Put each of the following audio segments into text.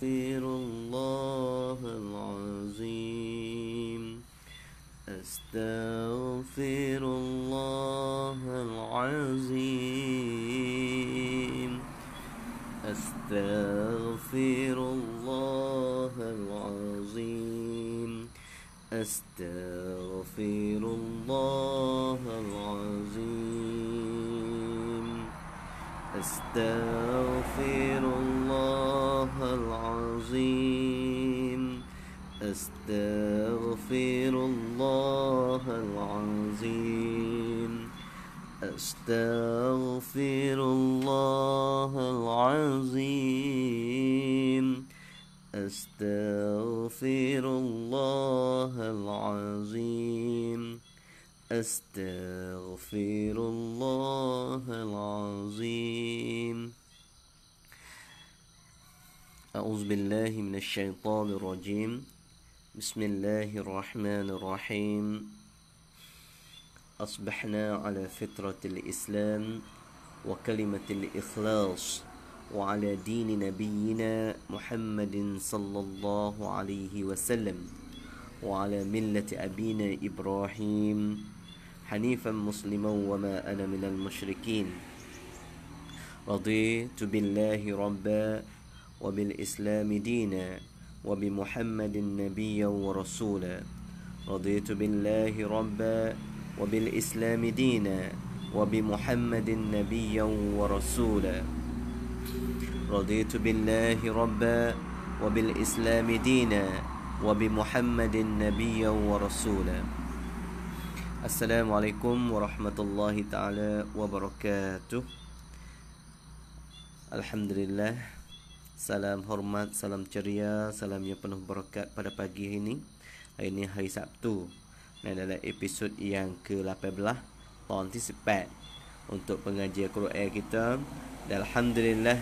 في أستغفر الله العظيم أعوذ بالله من الشيطان الرجيم بسم الله الرحمن الرحيم أصبحنا على فطرة الإسلام وكلمة الإخلاص وعلى دين نبينا محمد صلى الله عليه وسلم وعلى ملة أبينا إبراهيم حنيفا مسلما وما أنا من المشركين رضيت بالله ربا وبالإسلام دينا وبمحمد نبيا ورسولا رضيت بالله ربا وبالإسلام دينا وبمحمد نبيا ورسولا رضيت بالله ربا وبالإسلام دينا وبمحمد نبيا ورسولا Assalamualaikum warahmatullahi taala wabarakatuh. Alhamdulillah. Salam hormat, salam ceria, salam yang penuh berkat pada pagi ini. Hari ini hari Sabtu. Ini adalah episod yang ke-18 tahun tersebut untuk pengajian Quran kita. Dan alhamdulillah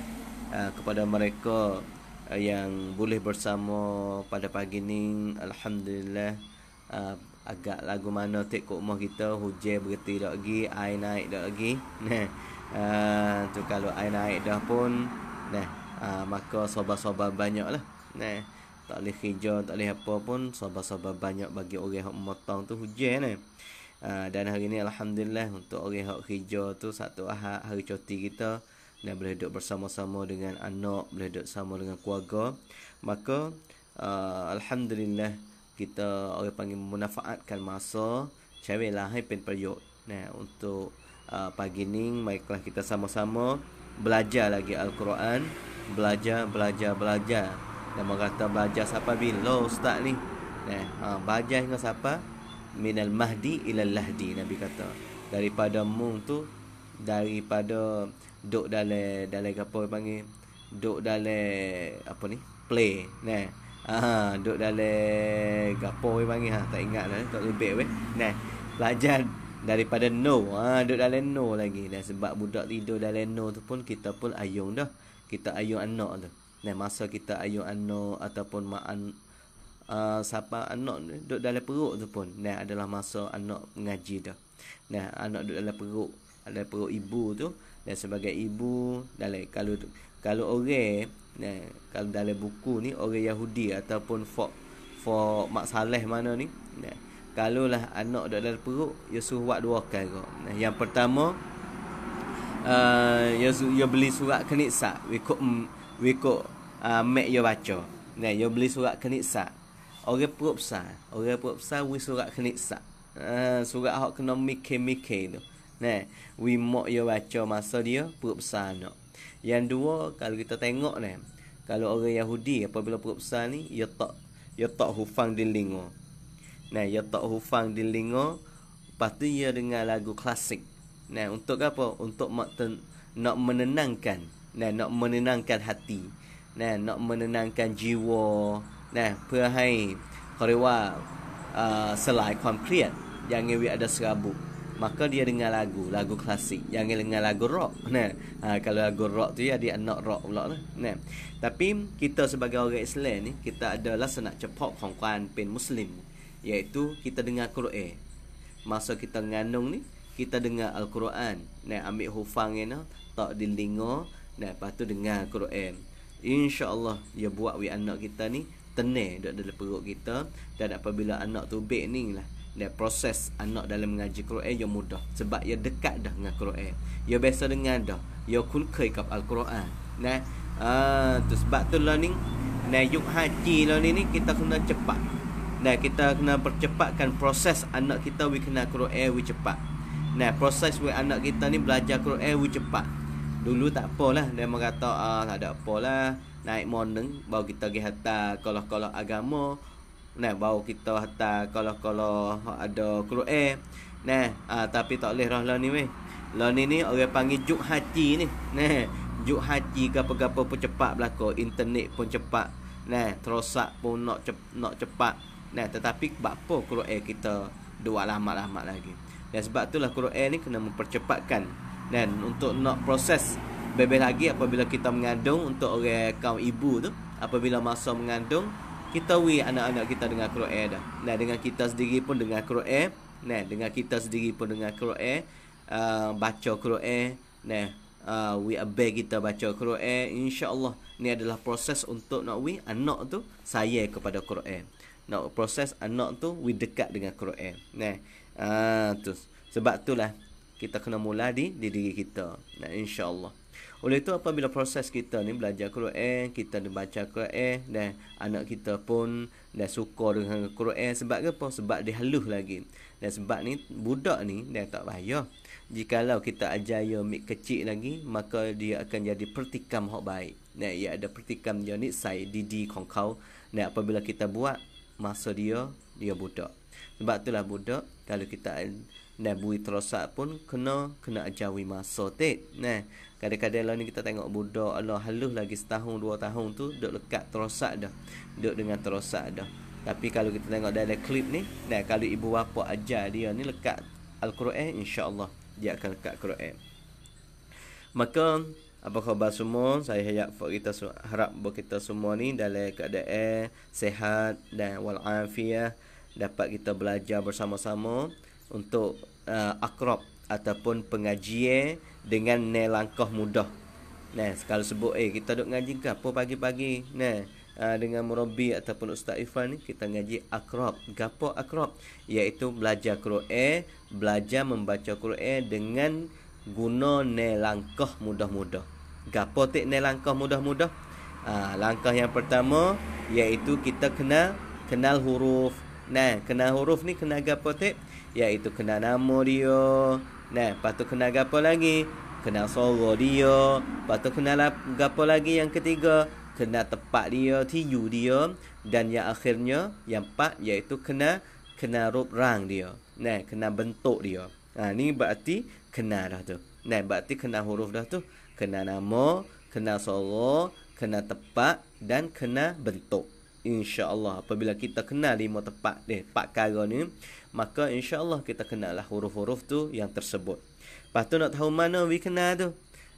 ah, kepada mereka ah, yang boleh bersama pada pagi ini alhamdulillah ah, agak lagu mana tek kat rumah kita hujan berhenti dak lagi air naik dak lagi nah eh, tu kalau air naik dah pun nah uh, maka soba-soba banyak lah nah tak boleh hijau tak boleh apa pun soba-soba banyak bagi orang hak motong tu hujan nah eh. dan hari ini alhamdulillah untuk orang yang hijau tu satu ahad hari cuti kita dan boleh duduk bersama-sama dengan anak boleh duduk sama dengan keluarga maka uh, alhamdulillah kita orang panggil memanfaatkan masa cari lah hai eh, pen periuk nah untuk uh, pagi ni baiklah kita sama-sama belajar lagi al-Quran belajar belajar belajar dan mengata belajar siapa bila ustaz ni nah ha, belajar dengan siapa minal mahdi ila lahdi nabi kata daripada mung tu daripada dok dalam dalam apa panggil dok dalam apa ni play nah Ha, duduk dalam gapo we panggil ha, tak ingat lah, tak lebih we. Nah, belajar daripada no. Ha, duduk dalam no lagi. Dan sebab budak tidur dalam no tu pun kita pun ayung dah. Kita ayung anak tu. Nah, masa kita ayung anak ataupun mak an uh, siapa anak duduk dalam perut tu pun. Nah, adalah masa anak ngaji dah. Nah, anak duduk dalam perut, dalam perut ibu tu dan sebagai ibu dalam kalau kalau orang Nah, kalau dalam buku ni orang Yahudi ataupun for for mak saleh mana ni? Nah, kalaulah anak dah dalam perut, ya suruh buat dua perkara. Nah, yang pertama ya uh, ya beli surat kenisa, wiko wiko uh, eh, mek ya baca. Nah, ya beli surat kenisa. Orang perut besar, orang perut besar wis surat kenisa. Uh, eh, surat hok kena mikir-mikir tu. Nah, wi mok ya baca masa dia perut besar anak. Yang dua kalau kita tengok ni kalau orang Yahudi apabila perut besar ni ya tak ya tak hufang dilingo. Nah, ya tak hufang di lingo, pasti ia dengar lagu klasik. Nah, untuk apa? Untuk mak ten, nak menenangkan. Nah, nak menenangkan hati. Nah, nak menenangkan jiwa. Nah, เพื่อให้เขาเรียกว่าเอ่อสลายความเครียดอย่างเงี้ยวิอดาสกับบุ maka dia dengar lagu lagu klasik jangan dengar lagu rock nah ha, kalau lagu rock tu ya dia anak rock pula lah nah tapi kita sebagai orang Islam ni kita adalah senak cepok kongkuan pen muslim iaitu kita dengar Quran masa kita ngandung ni kita dengar al-Quran nah ambil hufang ni tak dilingo nah patu dengar Quran insyaallah dia buat we anak kita ni tenang dekat dalam perut kita dan apabila anak tu baik ni lah dan proses anak dalam mengaji Quran yang mudah sebab ia ya dekat dah dengan Quran. Ia ya biasa dengar dah. Ia ya kulkai kap Al-Quran. Nah, ah tu sebab tu learning nah yuk haji learning ni kita kena cepat. Nah, kita kena percepatkan proses anak kita we kena Quran we cepat. Nah, proses we anak kita ni belajar Quran we cepat. Dulu tak apalah dia mengata ah tak ada apalah naik morning bawa kita pergi kalau-kalau agama Nah, bau kita hantar kalau-kalau ada kru'e. Nah, uh, tapi tak boleh lah ni weh. Lah ni ni orang panggil juk haji ni. Nah, juk haji gapo-gapo pun cepat belako, internet pun cepat. Nah, terosak pun nak cep nak cepat. Nah, tetapi kru kru'e kita dua lama-lama lagi. Dan sebab itulah kru kru'e ni kena mempercepatkan dan untuk nak proses bebel lagi apabila kita mengandung untuk orang kaum ibu tu apabila masa mengandung kita we anak-anak kita dengar Quran dah. Nah, dengan kita sendiri pun dengar Quran. Nah, dengan kita sendiri pun dengar Quran, uh, baca Quran. Nah, uh, ah, we abe kita baca Quran. Insya-Allah ni adalah proses untuk nak we anak tu saya kepada Quran. Nak proses anak tu we dekat dengan Quran. Nah, uh, tu. Sebab itulah kita kena mula di di diri kita. Nah, insya-Allah. Oleh itu apabila proses kita ni belajar Quran, kita baca Quran dan anak kita pun dah suka dengan Quran sebab apa? Sebab dia haluh lagi. Dan sebab ni budak ni dia tak bahaya. Jikalau kita ajaya mik kecil lagi maka dia akan jadi pertikam hok baik. Nah, ia ada pertikam dia ni sai didi kongkau. Nah, apabila kita buat masa dia dia budak. Sebab itulah budak kalau kita dan bui terosak pun kena kena ajawi masa tet. Nah, Kadang-kadang lah ni kita tengok budak Allah halus lagi setahun dua tahun tu Duduk lekat terosak dah Duduk dengan terosak dah Tapi kalau kita tengok dari klip ni Nah kalau ibu bapa ajar dia ni lekat Al-Quran InsyaAllah dia akan lekat Al-Quran Maka apa khabar semua? Saya hayat buat kita harap buat kita semua ni dalam keadaan sehat dan walafiat dapat kita belajar bersama-sama untuk uh, akrab ataupun pengajian dengan ne langkah mudah. Nah, kalau sebut eh kita duk ngaji gapo pagi-pagi. Nah, dengan murabbi ataupun ustaz Ifan ni kita ngaji akrab. Gapo akrab? Iaitu belajar Quran, belajar membaca Quran dengan guna ne langkah mudah-mudah. Gapo tik ne langkah mudah-mudah? Ah, langkah yang pertama iaitu kita kena kenal huruf. Nah, kenal huruf ni kena gapo tik? Iaitu kena nama dia, Nah, patut tu kenal gapo lagi? Kenal suara dia. Lepas tu kenal gapo lagi yang ketiga? Kenal tempat dia, tiu dia. Dan yang akhirnya, yang empat iaitu kenal kena rup rang dia. Nah, kenal bentuk dia. Ha, ni berarti kenal dah tu. Nah, berarti kenal huruf dah tu. Kenal nama, kenal suara, kenal tempat dan kenal bentuk. Insya Allah apabila kita kenal lima tempat ni, empat kara ni, maka insya Allah kita kenallah huruf-huruf tu yang tersebut. Lepas tu nak tahu mana we kenal tu?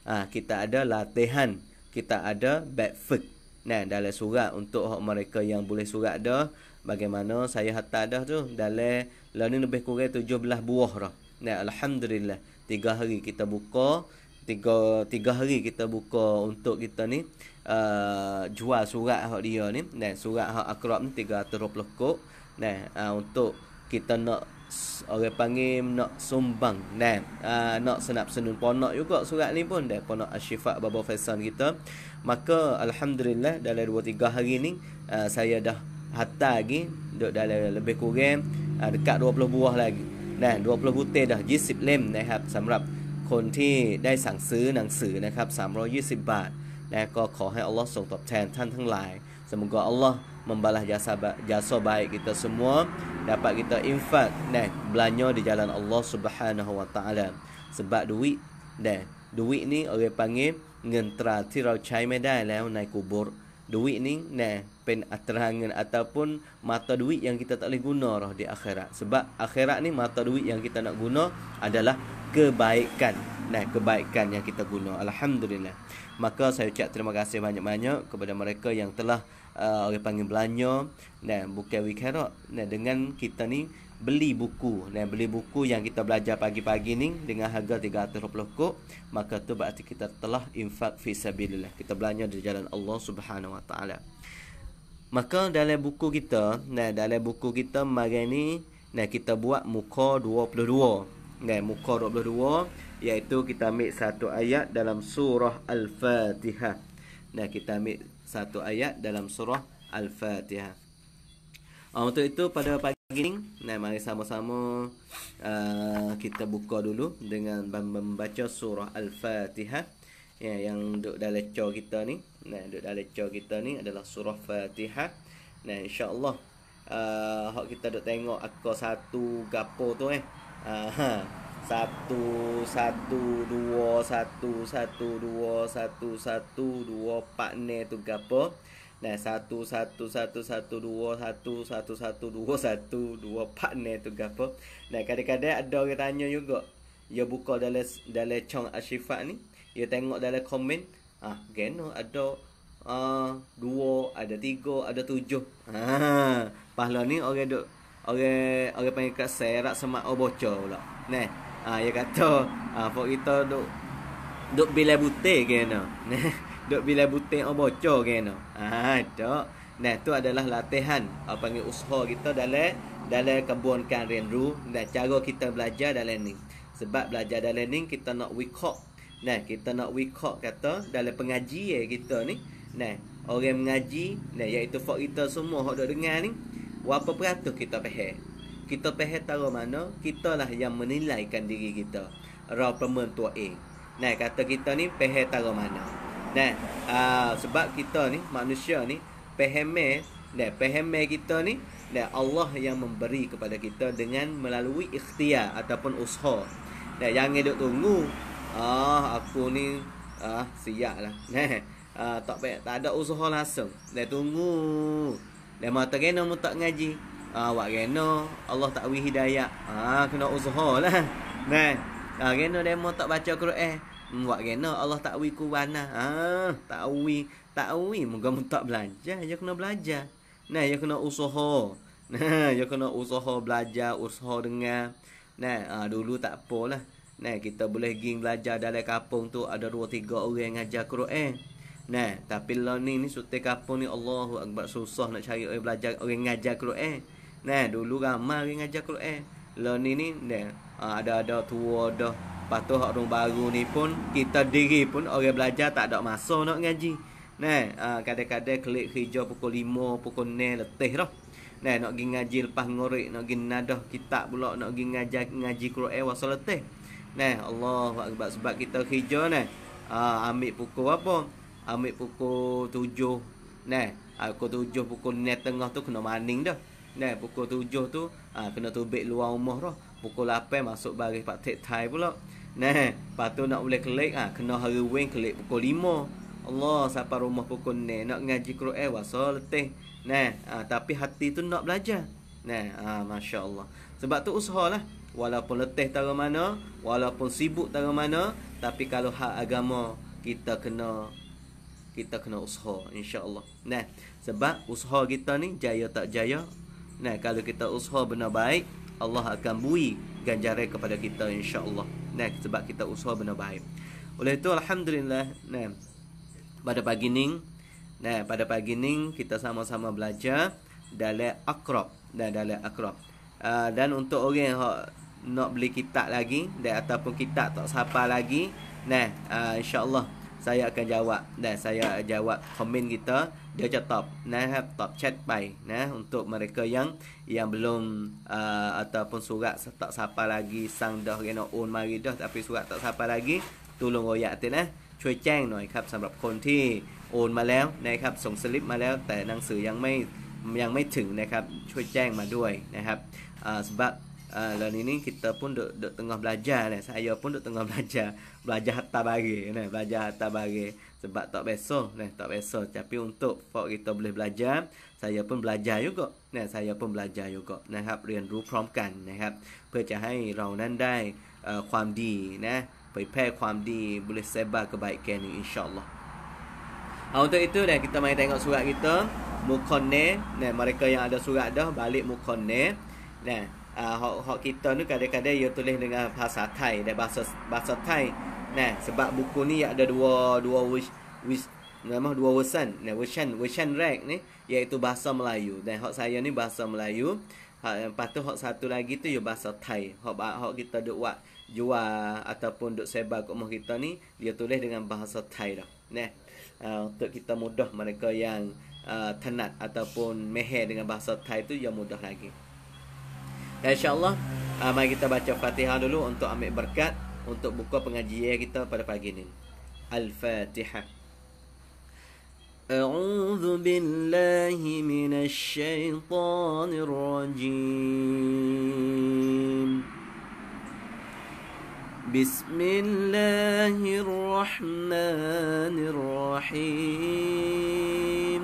Ah ha, kita ada latihan, kita ada backfoot. Nah, dalam surat untuk mereka yang boleh surat dah bagaimana saya hatta dah tu dalam learning lebih kurang 17 buah dah. Nah, alhamdulillah. Tiga hari kita buka, tiga tiga hari kita buka untuk kita ni uh, jual surat hak dia ni. Nah, surat hak akrab ni 320 kok. Nah, uh, untuk kita nak orang panggil nak sumbang dan ah, nak senap senun ponok juga surat ni pun dan ponok asyifat Baba Faisal kita maka Alhamdulillah dalam 2-3 hari ni ah, saya dah hatta lagi duduk dalam lebih kurang uh, dekat 20 buah lagi dan 20 butir dah jisip lem nah ครับสําหรับคนที่ได้สั่งซื้อหนังสือนะครับ320บาทและก็ขอให้อัลลอฮ์ทรงตอบแทนท่านทั้งหลายสมมุติว่าอัลลอฮ์ membalas jasa jasa baik kita semua dapat kita infak dan belanja di jalan Allah Subhanahu wa taala sebab duit dan duit ni orang panggil ngentra tirau chai medai lah eh, naik kubur duit ni nah pen aterangan ataupun mata duit yang kita tak boleh guna roh di akhirat sebab akhirat ni mata duit yang kita nak guna adalah kebaikan nah kebaikan yang kita guna alhamdulillah maka saya ucap terima kasih banyak-banyak kepada mereka yang telah uh, orang panggil belanja dan bukan we cannot dan dengan kita ni beli buku dan beli buku yang kita belajar pagi-pagi ni dengan harga 320 kok maka tu berarti kita telah infak fi sabilillah kita belanja di jalan Allah Subhanahu wa taala maka dalam buku kita nah dalam buku kita mari ni nah kita buat muka 22 nah muka 22 iaitu kita ambil satu ayat dalam surah al-fatihah Nah kita ambil satu ayat dalam surah Al-Fatihah. Ah, untuk itu pada pagi ini, nah, mari sama-sama uh, kita buka dulu dengan membaca surah Al-Fatihah. Ya, yang duduk dalam lecor kita ni, nah, duduk dalam lecor kita ni adalah surah Fatihah. Nah, insya-Allah uh, kita duduk tengok akar satu gapo tu eh. Ha satu satu dua satu satu dua satu satu dua Pak ne tu gapo nah satu satu satu satu dua satu satu satu dua satu dua Pak ne tu gapo nah kadang-kadang ada orang tanya juga ya buka dalam dalam chong Ashifa ni ya tengok dalam komen ah geno ada Uh, dua, ada tiga, ada tujuh ha, ah, Pahlawan ni orang dok. Orang, orang panggil kat serak semak Oh pula Nih, Ah ya kata ah uh, kita duk duk bila butir kena. duk bila butir oh bocor kena. Ah uh, tok. Nah tu adalah latihan apa uh, panggil usaha kita dalam dalam kebunkan rendu dan cara kita belajar dalam ni. Sebab belajar dalam ni kita nak wikok. Nah kita nak wikok kata dalam pengaji ya kita ni. Nah orang mengaji nah iaitu fakta semua hok dok dengar ni. Berapa peratus kita faham? kita pehetara mana kita lah yang menilaikan diri kita raw pemertua A nah kata kita ni pehetara mana nah uh, sebab kita ni manusia ni pehme nah pehme kita ni nah Allah yang memberi kepada kita dengan melalui ikhtiar ataupun usaha nah yang hidup tunggu ah aku ni ah siap lah nah uh, tak payah tak ada usaha langsung dah tunggu dah mata kena mu tak ngaji ha, ah, buat reno Allah tak beri hidayah ha, kena uzhar lah nah kan? ha, reno demo tak baca Quran eh. Hmm, buat reno Allah tak beri lah. Ah, ha, tak beri tak beri moga tak belajar ya kena belajar nah ya kena uzhar nah ya kena uzhar belajar uzhar dengar nah ha, dulu tak apalah Nah, kita boleh ging belajar dalam kampung tu ada dua tiga orang yang ajar Quran. Nah, tapi lah ni ni sutte kapo ni Allahu Akbar susah nak cari orang belajar orang ngajar Quran. Nah, dulu ramai yang ajar Quran. Lah ni ni nah, ada ada tua dah. Patu orang baru ni pun kita diri pun orang belajar tak ada masa nak ngaji. Nah, kadang-kadang klik hijau pukul 5, pukul 6 letih dah. Nah, nak pergi ngaji lepas ngorek, nak pergi nadah kitab pula, nak pergi ngajar ngaji Quran wasal letih. Nah, Allah sebab, sebab kita hijau nah. Uh, ambil pukul apa? Ambil pukul 7. Nah, aku 7 pukul 9 tengah tu kena maning dah. Nah, pukul 7 tu ah ha, kena tubik luar rumah dah. Pukul 8 masuk bagi Pak Tek Thai pula. Nah, patu nak boleh klik ha, ah, kena hari wing klik pukul 5. Allah sampai rumah pukul 9 nak ngaji Quran wasa letih. Nah, ha, tapi hati tu nak belajar. Nah, ha, masya-Allah. Sebab tu usaha lah. walaupun letih tarang mana, walaupun sibuk tarang mana, tapi kalau hak agama kita kena kita kena usaha insya-Allah. Nah, sebab usaha kita ni jaya tak jaya Nah, kalau kita usaha benar baik, Allah akan bui ganjaran kepada kita insya-Allah. Nah, sebab kita usaha benar baik. Oleh itu alhamdulillah, nah pada pagi ni nah pada pagi ni kita sama-sama belajar dalam akrab dan nah, dalam akrab. Uh, dan untuk orang yang nak beli kitab lagi dan ataupun kitab tak sampai lagi, nah uh, insya-Allah saya akan jawab dan saya jawab komen kita dia จะตอบนะครับตอบแชทไปนะ untuk mereka yang yang belum uh, ataupun surat tak sampai lagi sang dah g e n a on mari dah tapi surat tak sampai lagi tolong royak t ต nah ช่วยแจ้งหน่อยครับสำหรับคนที่โอนมาแล้วนะครับส่งสลิปมาแล้วแต่หนังสือยังไม่ยังไม่ถึงนะครับช่วยแจ้งมาด้วยนะครับ sebab Ha, dan ini kita pun duk, duk tengah belajar ni. Saya pun duk tengah belajar. Belajar harta bagi ni. Belajar harta bagi. Sebab tak biasa ni. Tak biasa. Tapi untuk folk kita boleh belajar. Saya pun belajar juga. Ni. Saya pun belajar juga. Ni. belajar rian ru promkan. Ni. Ha. Percaya hai. Rau nan dai. Uh, ah, kuam di. Ni. Prepare kuam di. Boleh sebar kebaikan ni. InsyaAllah. Ha, untuk itu ni. Kita main tengok surat kita. Mukon ni. Mereka yang ada surat dah. Balik mukon ni. Ah, hok uh, hok kita ni kadang-kadang ia tulis dengan bahasa Thai dan bahasa bahasa Thai nah sebab buku ni ada dua dua wish wish nama dua wesan nah wesan wesan rek ni iaitu bahasa Melayu dan hok saya ni bahasa Melayu hok eh, patu hok satu lagi tu ia bahasa Thai hok hok kita duk buat jual ataupun duk sebar kat rumah kita ni dia tulis dengan bahasa Thai dah nah uh, untuk kita mudah mereka yang uh, tenat ataupun meher dengan bahasa Thai tu yang mudah lagi dan insyaAllah uh, Mari kita baca Fatihah dulu Untuk ambil berkat Untuk buka pengajian kita pada pagi ini Al-Fatihah أعوذ بالله من الشيطان الرجيم بسم الله الرحمن الرحيم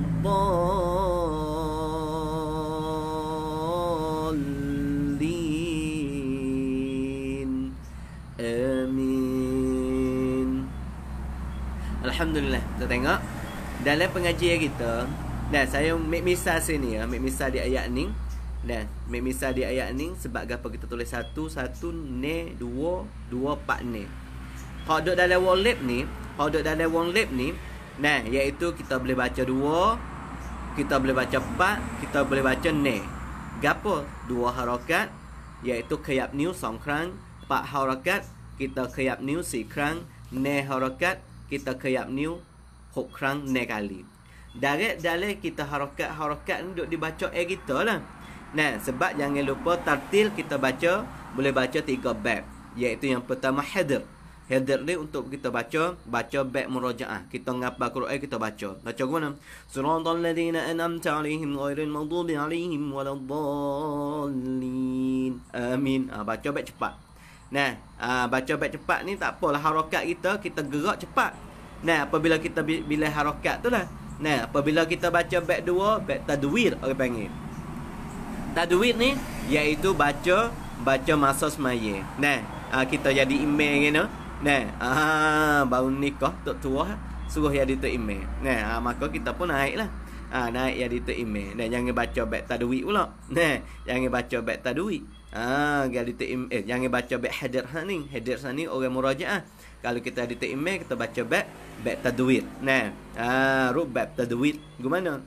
الضالين آمين الحمد لله kita tengok dalam pengajian kita dan saya make misal sini ya make misal di ayat ni dan make misal di ayat ni sebab gapo kita tulis satu satu ne dua dua pak ne kalau duduk dalam wallet ni kalau duduk dalam wallet ni Nah, iaitu kita boleh baca dua kita boleh baca pat, kita boleh baca ne. Gapo dua harokat, iaitu kayap new song krang, pat harokat, kita kayap new si krang, ne harokat, kita kayap new hok krang ne kali. Dari dale kita harokat-harokat ni duk dibaca air eh kita lah. Nah, sebab jangan lupa tartil kita baca, boleh baca tiga bab. Iaitu yang pertama hadir. Hadir ni untuk kita baca Baca back murajaah Kita ngapa Quran kita baca Baca ke mana? Suratul ladhina an'amta alihim Ghairil madhubi alihim Waladhalin Amin ha, Baca back cepat Nah, ha, baca back cepat ni tak apalah harokat kita kita gerak cepat. Nah, apabila kita bila harokat tu lah. Nah, apabila kita baca back dua, back tadwir orang panggil. Tadwir ni iaitu baca baca masa semaya. Nah, ha, kita jadi imam gitu. Nah, ah, baru nikah tok tua suruh ya dito email. Nah, ah, maka kita pun naiklah. Ah, naik ya dito email. Nah, jangan baca bek ta duit pula. Nah, jangan baca bek ta Ah, ya dito email. Eh, jangan baca bek hadir ha ni. Hadir sana ni orang murajaah. Kalau kita dito email kita baca bek bek ta duit. Nah, ah, rub bek ta duit. Gimana?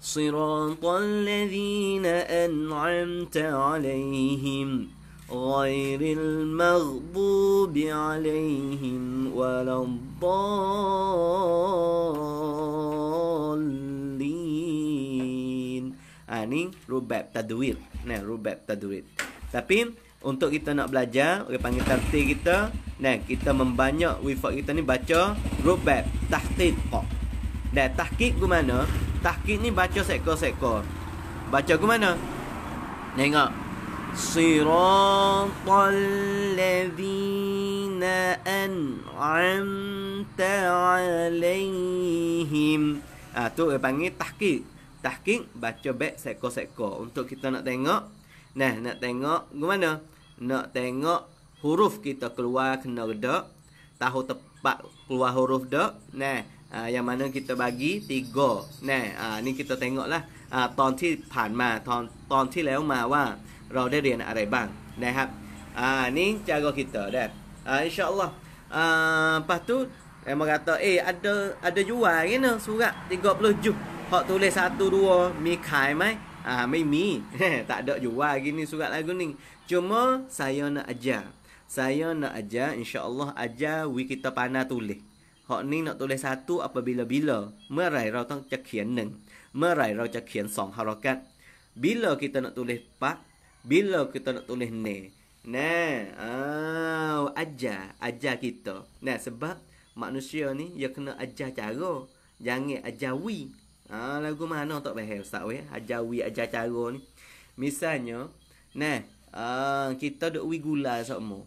Sirat al-lazina an'amta alaihim. غير المغضوب عليهم ولا الضالين ha, ni rubab tadwir nah rubab tadwir tapi untuk kita nak belajar orang panggil tartil kita nah kita membanyak wifak kita ni baca rubab tahqiq dan tahqiq ke mana tahqiq ni baca sekor sekor. baca ke mana tengok صراط الذين أنعمت عليهم Ah, tu dia panggil tahqiq. Tahqiq baca back seko-seko untuk kita nak tengok. Nah, nak tengok gimana? Nak tengok huruf kita keluar kena redak. Tahu tepat keluar huruf dak. Nah, uh, yang mana kita bagi tiga. Nah, uh, ni kita tengoklah. Ah, uh, ton ti ton ton ti wa. เราได้เรียนอะไรบ้างนะครับอ่านี่จะก็คิดต่อได้อ่าอินชาอัลลอฮ์อ่าปัตตุเอ็มก็ต่อเอ๊ะอดเดอร์อดเดอร์ยูวาเงี้ยเนาะสูงอ่ะติงกอบลูจุเขาตัวเลสัตุรัวมีขายไหมอ่าไม่มีแต่เดอร์ยูวากินี่สูงอ่ะลากุนิงจุ่มอ่ะสายอนะอัจจ์สายอนะอัจจ์อินชาอัลลอฮ์อัจจ์วิกิตาปานาตุเลเขานี่เนาะตัวเลสัตุอัปบิลาบิลเมื่อไรเราต้องจะเขียนหนึ่งเมื่อไรเราจะเขียนสองฮารอกัตบิลเลอร์กิตาเนาะตัวเลสปัก bila kita nak tulis ni nah oh ajar ajar kita nah sebab manusia ni dia kena ajar cara jangan ajawi ah lagu mana tak faham ustaz weh ajawi ajar cara ni misalnya nah ah kita duk wi gula sokmo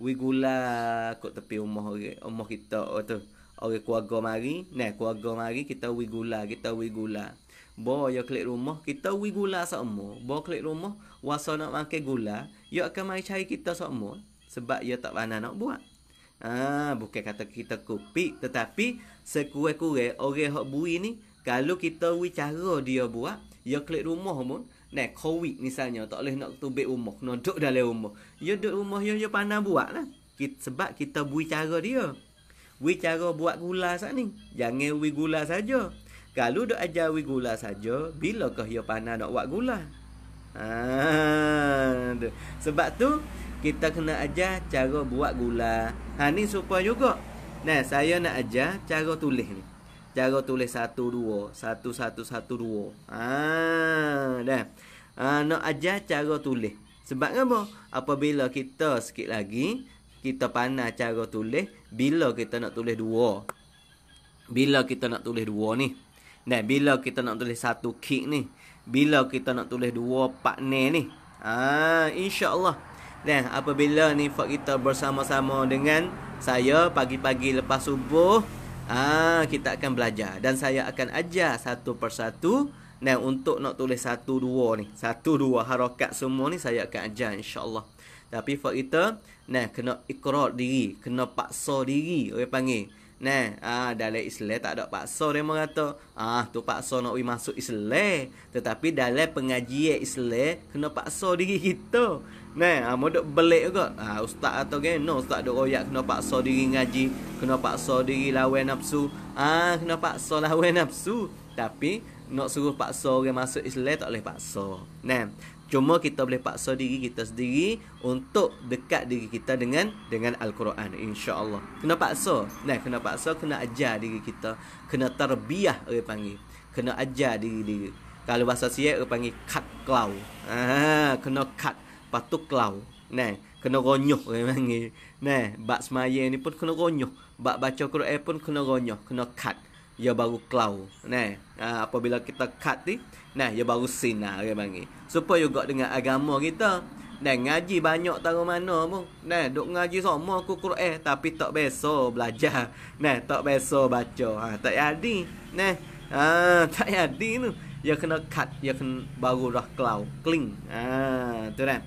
wi gula kat tepi rumah orang rumah kita oh, tu orang keluarga mari nah keluarga mari kita wi gula kita wi gula bo yo klik rumah kita wi gula sokmo bo klik rumah wasa nak makan gula, ia akan mai cari kita semua sebab ia tak pandai nak buat. Ah, ha, bukan kata kita kopi, tetapi sekurang-kurang orang hok bui ni kalau kita wi cara dia buat, ia klik rumah pun Nah, COVID misalnya tak boleh nak tubik rumah, nak duduk dalam rumah. Ya duduk rumah ya ya pandai buat lah. sebab kita bui cara dia. Bui cara buat gula sat ni. Jangan bui gula saja. Kalau duk ajar bui gula saja, bila kah ya pandai nak buat gula? Ha, sebab tu kita kena ajar cara buat gula. Ha ni serupa juga. Nah, saya nak ajar cara tulis ni. Cara tulis 1 2, 1 1 1 2. dah. Ha, nak ajar cara tulis. Sebab apa? Apabila kita sikit lagi kita panah cara tulis bila kita nak tulis 2. Bila kita nak tulis 2 ni. Nah, bila kita nak tulis satu kick ni bila kita nak tulis dua partner ni ha Allah. dan apabila ni fak kita bersama-sama dengan saya pagi-pagi lepas subuh ah ha, kita akan belajar dan saya akan ajar satu persatu dan untuk nak tulis satu dua ni satu dua harakat semua ni saya akan ajar insya Allah. tapi fak kita nah kena ikrar diri kena paksa diri orang panggil Nah, ah dalam Islam tak ada paksa dia kata. Ah ha, tu paksa nak we masuk Islam. Tetapi dalam pengajian Islam kena paksa diri kita. Ne, ah ha, modok belik juga. Ah ustaz atau ke no ustaz dok royak kena paksa diri ngaji, kena paksa diri lawan nafsu. Ah kena paksa lawan nafsu. Tapi nak suruh paksa orang masuk Islam tak boleh paksa. Ne, Cuma kita boleh paksa diri kita sendiri untuk dekat diri kita dengan dengan Al-Quran insya-Allah. Kena paksa. Nah, kena paksa, kena ajar diri kita, kena terbiah orang panggil. Kena ajar diri diri. Kalau bahasa Siak orang panggil cut claw. Ah, kena cut patu claw. Nah, kena gonyoh orang panggil. Nah, bab semaya ni pun kena gonyoh. Bab baca Quran pun kena gonyoh, kena cut. Ya baru claw. Nah, ah, apabila kita cut ni, Nah, ya baru sin lah orang panggil. Supaya juga dengan agama kita. Dan ngaji banyak tahu mana pun. Nah, duk ngaji sama aku Quran. Tapi tak beso belajar. Nah, tak beso baca. Ha, tak jadi. Nah, ha, tak jadi tu. Ya kena cut. Ya kena baru dah kelau. Kling. Ha, tu kan.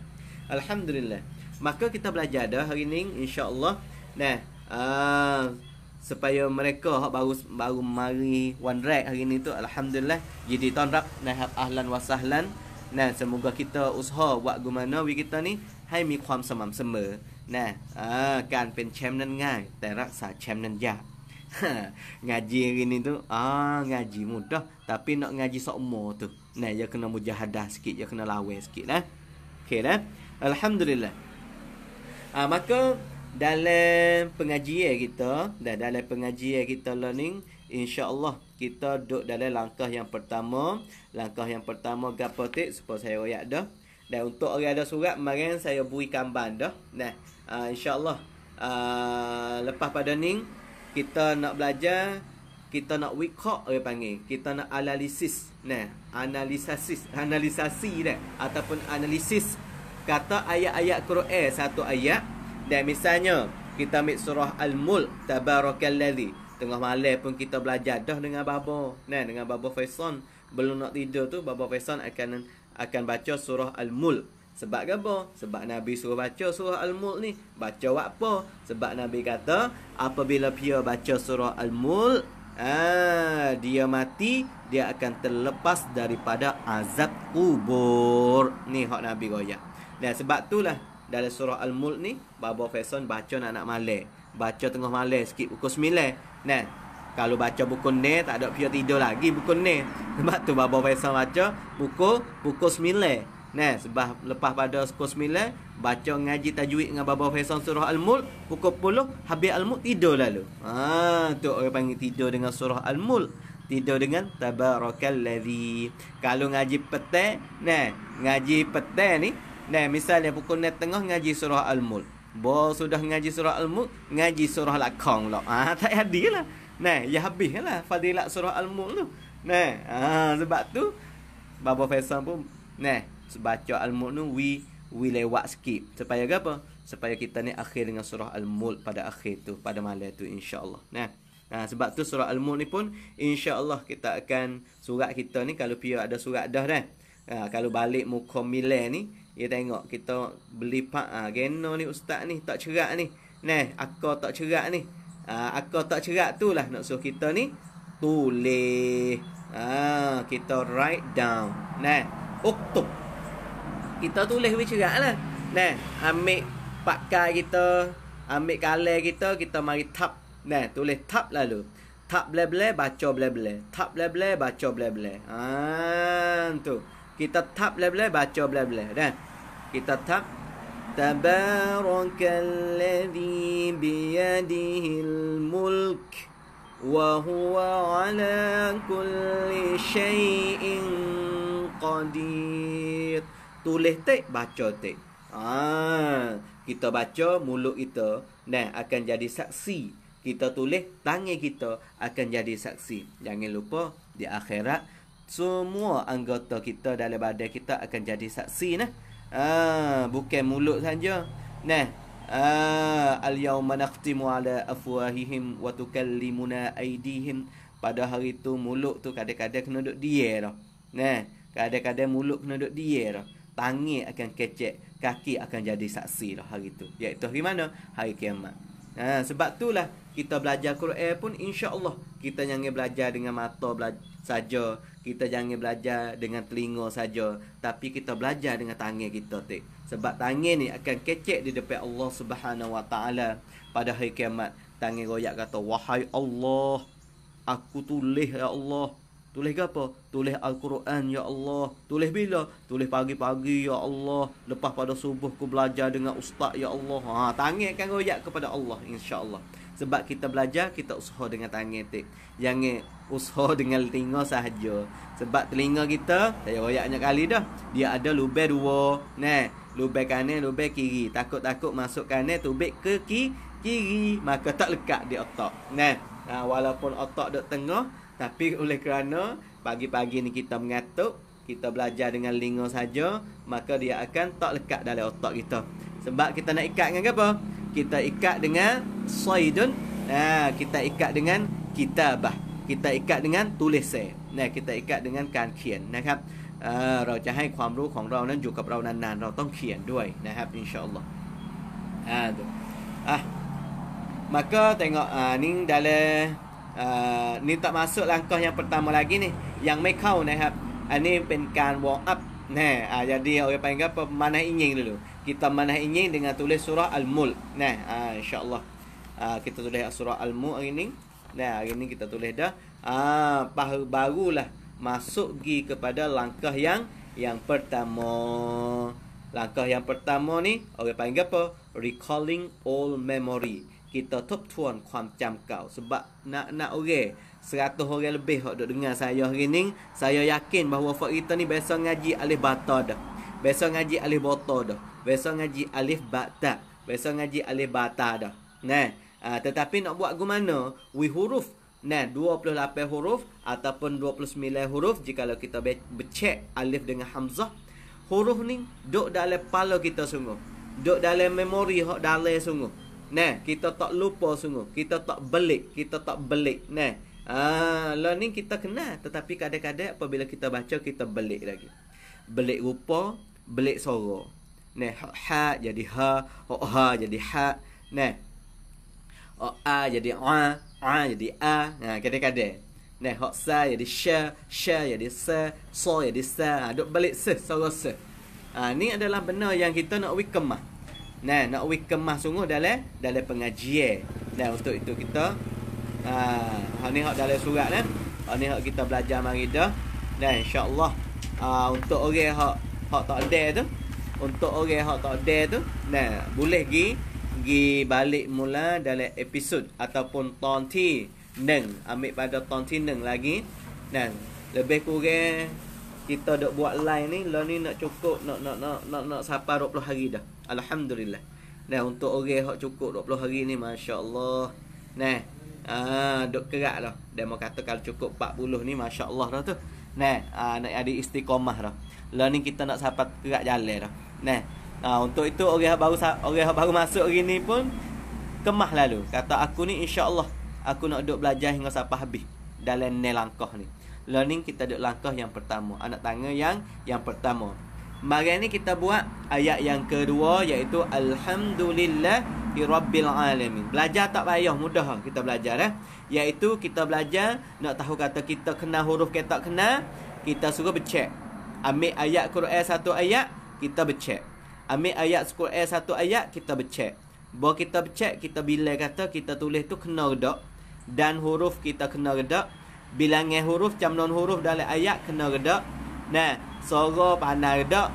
Alhamdulillah. Maka kita belajar dah hari ni. Allah. Nah, uh, supaya mereka hak baru baru mari one rack hari ni tu alhamdulillah jadi tanrak nahab ahlan wasahlan sahlan nah semoga kita usaha buat gimana we kita ni hai mi kuam samam sema nah aa, ah, kan pen champ nan ngai tai raksa champ nan ja ha, ngaji hari ni tu ah ngaji mudah tapi nak ngaji sok mo tu nah ya kena mujahadah sikit ya kena lawan sikit nah okey nah alhamdulillah ah maka dalam pengajian eh kita dan dalam pengajian eh kita learning insyaallah kita duduk dalam langkah yang pertama langkah yang pertama gapotik supaya saya royak dah dan untuk orang ada surat kemarin saya bui kamban dah nah uh, insyaallah uh, lepas pada ning kita nak belajar kita nak week up orang panggil kita nak analisis nah analisis analisasi dah ataupun analisis kata ayat-ayat Quran satu ayat dan misalnya kita ambil surah Al-Mulk Tabarakallazi. Tengah malam pun kita belajar dah dengan baba. Nah, dengan baba Faison belum nak tidur tu baba Faison akan akan baca surah Al-Mulk. Sebab apa? Sebab Nabi suruh baca surah Al-Mulk ni. Baca apa? Sebab Nabi kata apabila dia baca surah Al-Mulk Ah, dia mati, dia akan terlepas daripada azab kubur. Ni hak Nabi royak. Dan sebab itulah dalam surah Al-Mulk ni Baba Faison baca nak anak malam Baca tengah malam sikit buku 9 Nah, kalau baca buku ni tak ada pihak tidur lagi buku ni Sebab tu Baba Faison baca pukul buku 9 Nah, sebab lepas pada buku 9 Baca ngaji tajwid dengan Baba Faison surah Al-Mulk Pukul 10 habis Al-Mulk tidur lalu Haa tu orang panggil tidur dengan surah Al-Mulk tidur dengan tabarakallazi kalau ngaji petang nah ngaji petang ni Nah, misalnya pukul 9 tengah ngaji surah Al-Mulk. Bo sudah ngaji surah Al-Mulk, ngaji surah Lakon lah. Ah, ha, tak ada Nah, ya habis fadilat surah Al-Mulk tu. Nah, ha, sebab tu Baba Faisal pun nah, baca Al-Mulk tu we we lewat sikit. Supaya apa? Supaya kita ni akhir dengan surah Al-Mulk pada akhir tu, pada malam tu insya-Allah. Nah. Ha, sebab tu surah Al-Mulk ni pun insya-Allah kita akan surat kita ni kalau pihak ada surat dah dah. Ha, kalau balik muka milen ni, Ya tengok kita beli pak ah geno ni ustaz ni tak cerak ni. Nah, aku tak cerak ni. Ah aku tak cerak lah nak suruh kita ni tulis. Ah kita write down. Nah, uktub. Oh, kita tulis we lah. Nah, ambil pakai kita, ambil kaler kita, kita mari tap. Nah, tulis tap lalu. Tap bleh bleh baca bleh bleh. Tap bleh bleh baca bleh bleh. Ah tu kita tap belah-belah baca belah-belah dah kan? kita tap tabarakallazi biyadihil mulk wa huwa ala kulli syai'in qadir tulis tek baca tek ah kita baca mulut kita dan akan jadi saksi kita tulis tangan kita akan jadi saksi jangan lupa di akhirat semua anggota kita dalam badan kita akan jadi saksi nah. Ah, bukan mulut saja. Nah, ah, al yauma nakhtimu ala afwahihim wa tukallimuna aydihim. Pada hari itu mulut tu kadang-kadang kena duduk dia dah. Nah, kadang-kadang mulut kena duduk dia dah. Tangi akan kecek, kaki akan jadi saksi dah hari itu. Iaitu hari mana? Hari kiamat. Ha, sebab itulah kita belajar Quran pun insya-Allah kita jangan belajar dengan mata belajar saja kita jangan belajar dengan telinga saja tapi kita belajar dengan tangan kita tik sebab tangan ni akan kecek di depan Allah Subhanahu Wa Taala pada hari kiamat tangan royak kata wahai Allah aku tulis ya Allah tulis apa tulis al-Quran ya Allah tulis bila tulis pagi-pagi ya Allah lepas pada subuh ku belajar dengan ustaz ya Allah ha tangan akan royak kepada Allah insya-Allah sebab kita belajar kita usaha dengan tangan tik. Jangan usaha dengan telinga sahaja. Sebab telinga kita saya royaknya kali dah. Dia ada lubang dua. Nah, lubang kanan, lubang kiri. Takut-takut masuk kanan tubik ke ki, kiri, maka tak lekat di otak. Nah, walaupun otak dok tengah tapi oleh kerana pagi-pagi ni kita mengatuk kita belajar dengan lingo saja maka dia akan tak lekat dalam otak kita sebab kita nak ikat dengan apa kita ikat dengan saidun nah kita ikat dengan kitabah kita ikat dengan tulis saya. nah kita ikat dengan kita. Ah, การเขียนนะครับเอ่อเราจะให้ความรู้ของเรานั้นอยู่กับเรานานๆเราต้องเขียนด้วยนะครับอินชาอัลลอฮ์อะดูอ่ะ ah, ah. maka tengok uh, ni dalam uh, ni tak masuk langkah yang pertama lagi ni yang make out นะครับอันนี้เป็นการวอร์มอัพแน่อ่าอย่าดีเอาไปงั้นมานะอิงยิงดูคิดมานะอิงยิงด้วยการตุลิสุรอัลมุลแน่อ่าอินชาอัลลอฮ์อ่าคิดตุลิสุรอัลมุลอันนี้แน่อันนี้คิดตุลิสดะอ่าปะฮ์บารูล่ะ masuk gi kepada langkah yang yang pertama langkah yang pertama ni orang panggil apa recalling all memory kita top tuan kuam jam kau sebab nak nak orang seratus orang lebih hok dok dengar saya hari ni saya yakin bahawa fak kita ni biasa ngaji alif bata dah biasa ngaji alif bata dah biasa ngaji alif bata biasa ngaji alif bata dah nah uh, tetapi nak buat gu mana wi huruf nah 28 huruf ataupun 29 huruf jika kalau kita becek alif dengan hamzah huruf ni dok dalam kepala kita sungguh dok dalam memori hok dalam sungguh Nah, kita tak lupa sungguh. Kita tak belik, kita tak belik. Nah. Ah, learning kita kena tetapi kadang-kadang apabila kita baca kita belik lagi. Belik rupa, belik suara. Nah, ha jadi ha, ha, ha jadi ha. ha, ha nah. O a jadi a, a jadi a. Nah, ha, kadang-kadang. Nah, hok sa jadi sha, sha jadi sa, so jadi sa. Ha, duk belik se, suara se. ha, ni adalah benar yang kita nak wikemah. Nah, nak we kemas sungguh dalam dalam pengajian. Dan untuk itu kita ah ni hak dalam surat kan. Ha ni hak kita belajar mari dah. Dan insya-Allah ah untuk orang hak hak tak ada tu, untuk orang hak tak ada tu, nah boleh gi gi balik mula dalam episod ataupun tonti 1 ambil pada tonti 1 lagi. Dan lebih kurang kita dok buat line ni lah ni nak cukup nak nak nak nak, nak sampai 20 hari dah alhamdulillah nah untuk orang hak cukup 20 hari ni masyaallah nah ah dok kerat dah demo kata kalau cukup 40 ni masyaallah dah tu nah ah nak ada istiqomah dah lah ni kita nak sampai kerat jalan dah nah ah untuk itu orang hak baru orang hak baru masuk hari ni pun kemah lalu kata aku ni insyaallah aku nak dok belajar hingga sampai habis dalam 9 ni learning kita ada langkah yang pertama anak tangga yang yang pertama Bagian ini kita buat ayat yang kedua iaitu Alhamdulillah Rabbil Alamin. Belajar tak payah mudah lah kita belajar eh. Iaitu kita belajar nak tahu kata kita kena huruf ke tak kena. Kita suruh bercek. Ambil ayat Quran satu ayat, kita bercek. Ambil ayat Quran satu ayat, kita bercek. Bila kita bercek, kita bila kata kita tulis tu kena redak. Dan huruf kita kena redak. Bilangnya huruf macam non huruf dalam ayat kena reda nah suara pandai reda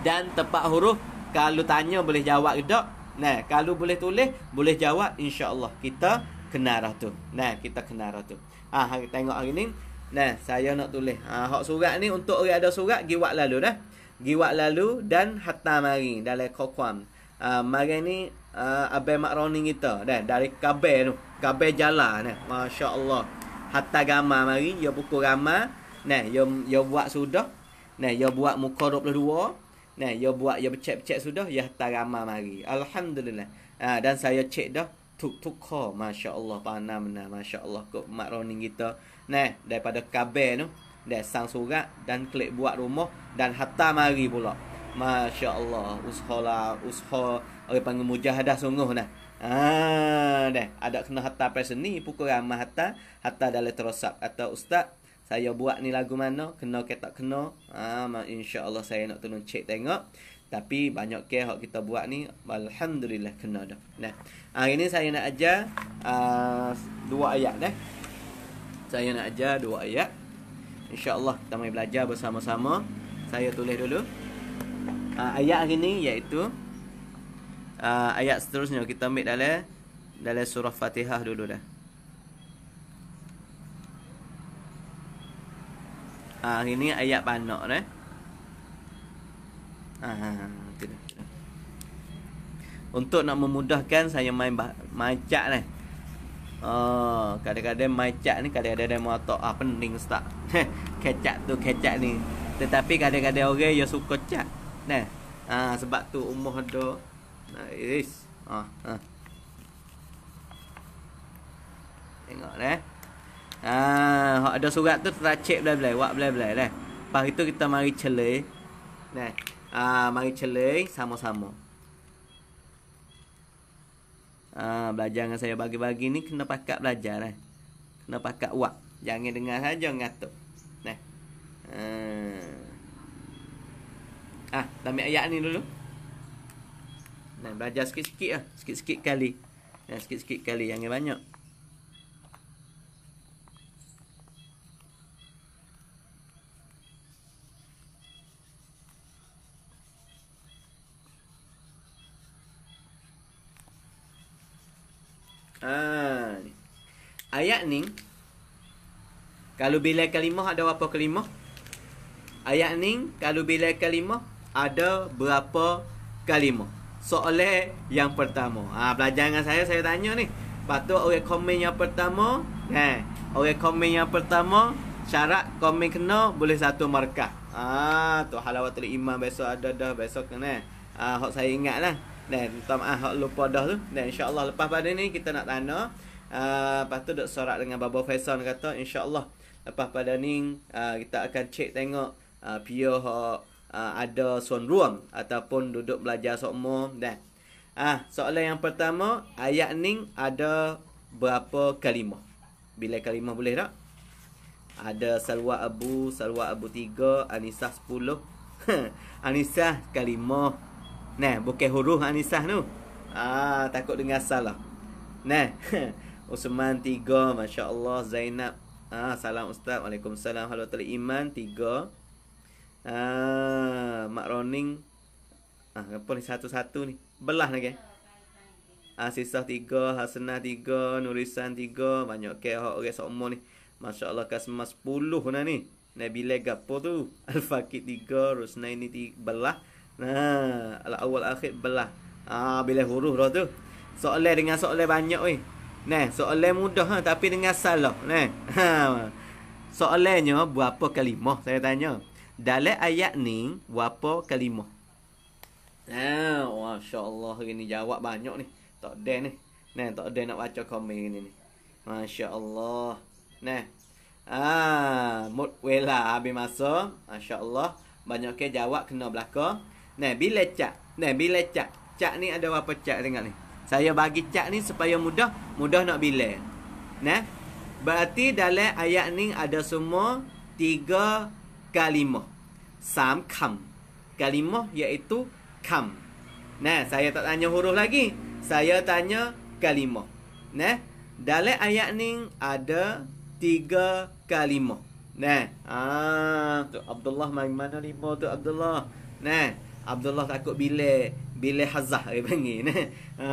dan tempat huruf kalau tanya boleh jawab reda nah kalau boleh tulis boleh jawab Insya Allah kita kena arah tu nah kita kena arah tu Ah ha, hari tengok hari ni nah saya nak tulis ha hak surat ni untuk orang ada surat giwak lalu dah giwak lalu dan hatta mari dalam kokwam ha, mari ni uh, abang mak kita dah dari kabel tu kabel jalan nah Allah hatta gama mari yo pukul gama nah yo yo buat sudah nah yo buat muka 22 nah yo buat yo cek-cek sudah yo hatta gama mari alhamdulillah ha, dan saya cek dah tuk tuk ko masyaallah pana mena masyaallah kok mak roning kita nah daripada kabel tu dah sang surat dan klik buat rumah dan hatta mari pula masyaallah usha lah usha orang panggil mujahadah sungguh nah Ah, deh, ada kena hatta person ni pukul ramah hatta, hatta dalam terosak atau ustaz, saya buat ni lagu mana, kena ke tak kena. Ah, insya-Allah saya nak tolong cek tengok. Tapi banyak ke hak kita buat ni, alhamdulillah kena dah. Nah, hari ni saya nak ajar uh, dua ayat deh. Saya nak ajar dua ayat. Insya-Allah kita mai belajar bersama-sama. Saya tulis dulu. Uh, ayat hari ni iaitu uh, ayat seterusnya kita ambil dalam dalam surah Fatihah dulu dah. Ah uh, ini ayat panak eh. Ah uh, Untuk nak memudahkan saya main bah- macak ni. Eh. Oh, kadang-kadang macak ni kadang-kadang dia motor ah pening ustaz. kecak tu kecak ni. Tetapi kadang-kadang orang okay, yang suka cak. Nah. Ah sebab tu umur dok Nice. Ha, ha. Tengok eh. Ah, ah. Eh. ah ada surat tu teracik belah belai, buat belai belah dah. Eh. Lepas itu kita mari celai. Nah. Eh. Ah, mari celai sama-sama. Ah, belajar dengan saya bagi-bagi ni kena pakat belajar lah. Kena pakat buat. Jangan dengar saja ngatuk. Neh, Ah, ah dah ayat ni dulu. Dan belajar sikit-sikit lah Sikit-sikit kali Dan sikit-sikit kali yang banyak Ah. Ayat ni kalau bila kalimah ada berapa kalimah? Ayat ni kalau bila kalimah ada berapa kalimah? soalan yang pertama. Ah ha, belajar dengan saya saya tanya ni. Patut orang komen yang pertama, eh orang komen yang pertama syarat komen kena boleh satu markah. Ah ha, tu halawatul iman besok ada dah besok kena. Ah ha, hok saya ingatlah. Dan minta ah hok lupa dah tu. Dan insyaallah lepas pada ni kita nak tanya Uh, lepas tu duk sorak dengan Baba Faisal kata insyaAllah lepas pada ni uh, kita akan cek tengok uh, ah, hok. Uh, ada son room ataupun duduk belajar sokmo dan ah soalan yang pertama ayat ni ada berapa kalimah bila kalimah boleh tak ada salwa abu salwa abu tiga, anisah sepuluh, anisah kalimah nah bukan huruf anisah tu ah takut dengar salah nah Usman 3 masya-Allah Zainab ah salam ustaz Waalaikumsalam. halo tali iman tiga. Ah, Mak Roning Ah, apa ni satu-satu ni? Belah lagi. Okay? Ah, Asisah tiga, Hasanah tiga, Nurisan tiga, banyak ke hok orang semua ni. Masya-Allah kasma 10 nah ni. Nabila gapo tu? Al-Faqih tiga, Rusnaini tiga, belah. Nah, al-awal akhir belah. Ah, bila huruf dah tu. Soalan dengan soalan banyak weh. Nah, soalan mudah ha, tapi dengan salah. Nah. Ha. Soalannya berapa kalimah saya tanya. Dalam ayat ni, berapa kalimah? Nah, Masya Allah, ini jawab banyak ni. Tak ada ni. Nah, tak ada nak baca komen ni. Masya Allah. Nah. Ah, mut wela habis masa. Masya Allah. Banyak ke jawab kena belakang. Nah, bila cak? Nah, bila cak? Cak ni ada apa cak tengok ni? Saya bagi cak ni supaya mudah. Mudah nak bila. Nah. Berarti dalam ayat ni ada semua tiga kalimah. 3 kam kalimah iaitu kam nah saya tak tanya huruf lagi saya tanya kalimah nah dalam ayat ni ada tiga kalimah nah ah tu Abdullah mana lima tu Abdullah nah Abdullah takut bila bila hazah dia panggil nah ha,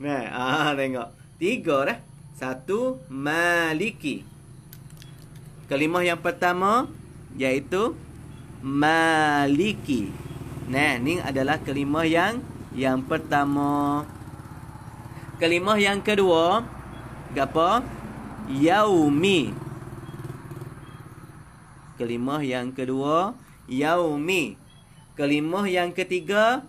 nah ah tengok tiga dah satu maliki kalimah yang pertama Yaitu maliki. Nah, ini adalah kelima yang yang pertama. Kelima yang kedua, gapo? Yaumi. Kelima yang kedua, Yaumi. Kelima yang ketiga,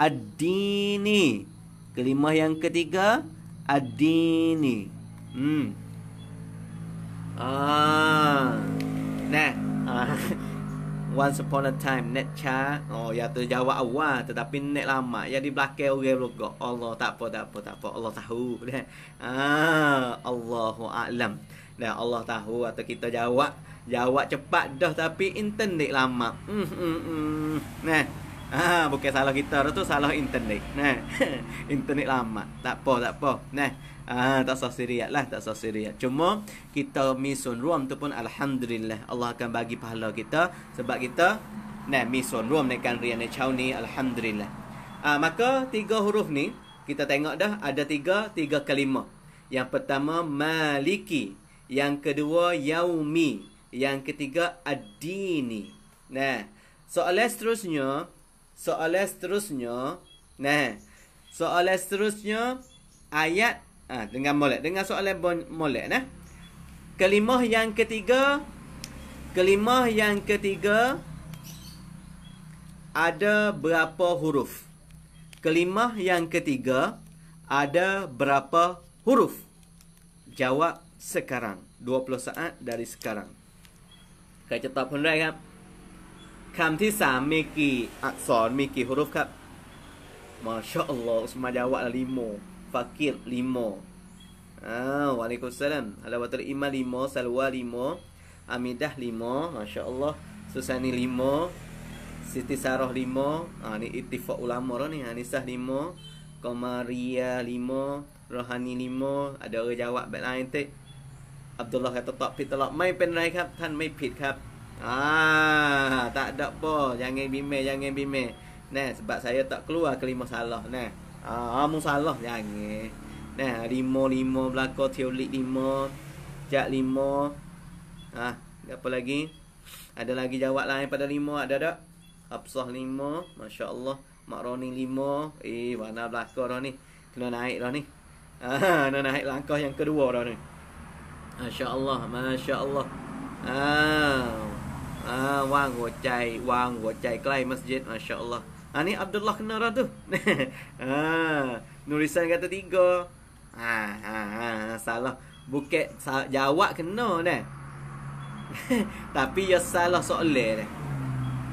Adini. Kelima yang ketiga, Adini. Hmm. Ah. Nah, Ah. Once upon a time net cha oh ya tu terjawab awal tetapi net lama ya di belakang orang logo Allah tak apa tak apa tak apa Allah tahu ah Allahu a'lam dan Allah tahu atau kita jawab jawab cepat dah tapi internet lama hmm hmm, hmm. nah ah bukan salah kita tu salah internet nah internet lama tak apa tak apa nah Ah tak sah siriat lah tak sah siriat. Cuma kita misun room tu pun alhamdulillah Allah akan bagi pahala kita sebab kita nah misun room ni kan riyan chau ni alhamdulillah. Ah maka tiga huruf ni kita tengok dah ada tiga tiga kalimah. Yang pertama maliki, yang kedua yaumi, yang ketiga adini. Nah, soalan seterusnya soalan seterusnya nah soalan seterusnya ayat Ha, dengan molek. Dengan soalan bon molek. Nah. Kelimah yang ketiga. Kelimah yang ketiga. Ada berapa huruf? Kelimah yang ketiga. Ada berapa huruf? Jawab sekarang. 20 saat dari sekarang. Kita cakap pun dah kan? Kamu ti sam, miki aksor, miki huruf kan? Masya Allah, semua jawab lah Fakir limo. Ah ha, Waalaikumsalam Alawatul Imah 5 Salwa 5 Amidah 5 Masya Allah Susani limo, Siti Saroh limo. ha, Ini itifak ulama lah ni Anissah ha, 5 Komaria limo, Rohani limo. Ada orang jawab Bila lain tu Abdullah kata tak pit tak Mai penerai kap Tan mai pit kap ah, ha, Tak ada apa Jangan bimbing Jangan bimbing Nah, sebab saya tak keluar kelima salah nah. Ah, amun ah, salah yang ni. Nah, lima lima belaka teori lima. Jak lima. Ah, apa lagi? Ada lagi jawab lain pada lima ada tak? Absah lima, Masya Allah Mak Roni lima Eh, mana belakang dah ni Kena naik dah ni Haa, ah, kena naik langkah yang kedua dah ni Masya Allah, Masya Allah Ah, ah, wang wajai, wang wajai Kelai masjid, Masya Allah Ha ni Abdullah kena rah tu. ha Nurisan kata tiga. Ha ha, ha salah. Bukit jawab kena dah. Tapi ya salah soalan dah.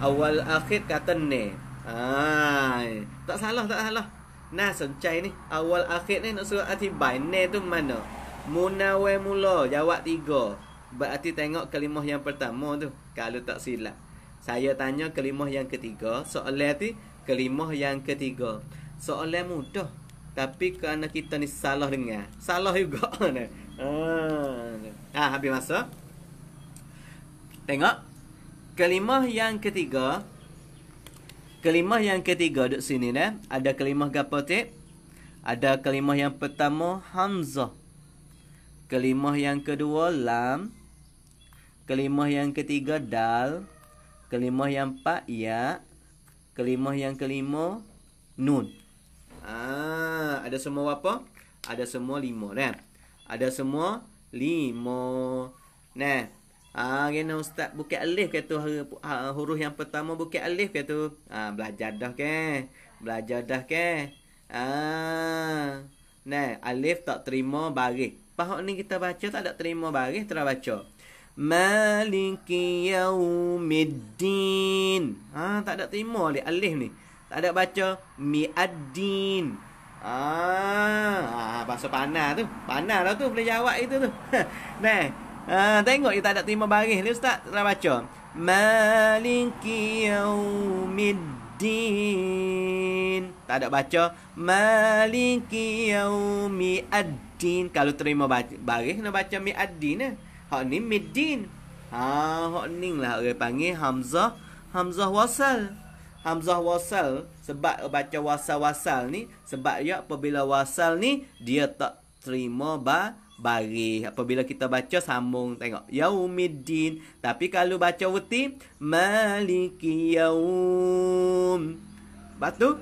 Awal akhir kata ni. Ha tak salah tak salah. Nah sencai ni awal akhir ni nak suruh atibai ni tu mana? Munawe mula jawab tiga. Berarti tengok kelimah yang pertama tu. Kalau tak silap. Saya tanya kelimah yang ketiga. Soalnya ni Kelimah yang ketiga Soalan mudah Tapi kerana kita ni salah dengar Salah juga ah, ni Ah, habis masa Tengok Kelimah yang ketiga Kelimah yang ketiga dekat sini ni Ada kelimah gapa tip Ada kelimah yang pertama Hamzah Kelimah yang kedua Lam Kelimah yang ketiga Dal Kelimah yang empat Ya' Kelima yang kelima Nun Ah, Ada semua apa? Ada semua lima nah. Ada semua lima Nah Ah, kena ustaz bukit alif ke tu ha, huruf yang pertama bukit alif ke tu ah, belajar dah ke belajar dah ke ah nah alif tak terima baris pahok ni kita baca tak ada terima baris terbaca maliki yaumiddin ha tak ada terima alif, alih ni tak ada baca miaddin ah bahasa panah tu panah lah tu boleh jawab itu tu nah ha, tengok dia tak ada terima baris ni ustaz dah baca maliki yaumiddin tak ada baca maliki yaumiddin kalau terima baris nak baca miaddin eh? Hak ni Medin. Ha, hak ni lah orang panggil Hamzah. Hamzah wasal. Hamzah wasal. Sebab baca wasal-wasal ni. Sebab ya apabila wasal ni. Dia tak terima ba bagi apabila kita baca sambung tengok yaumiddin tapi kalau baca uti maliki yaum batu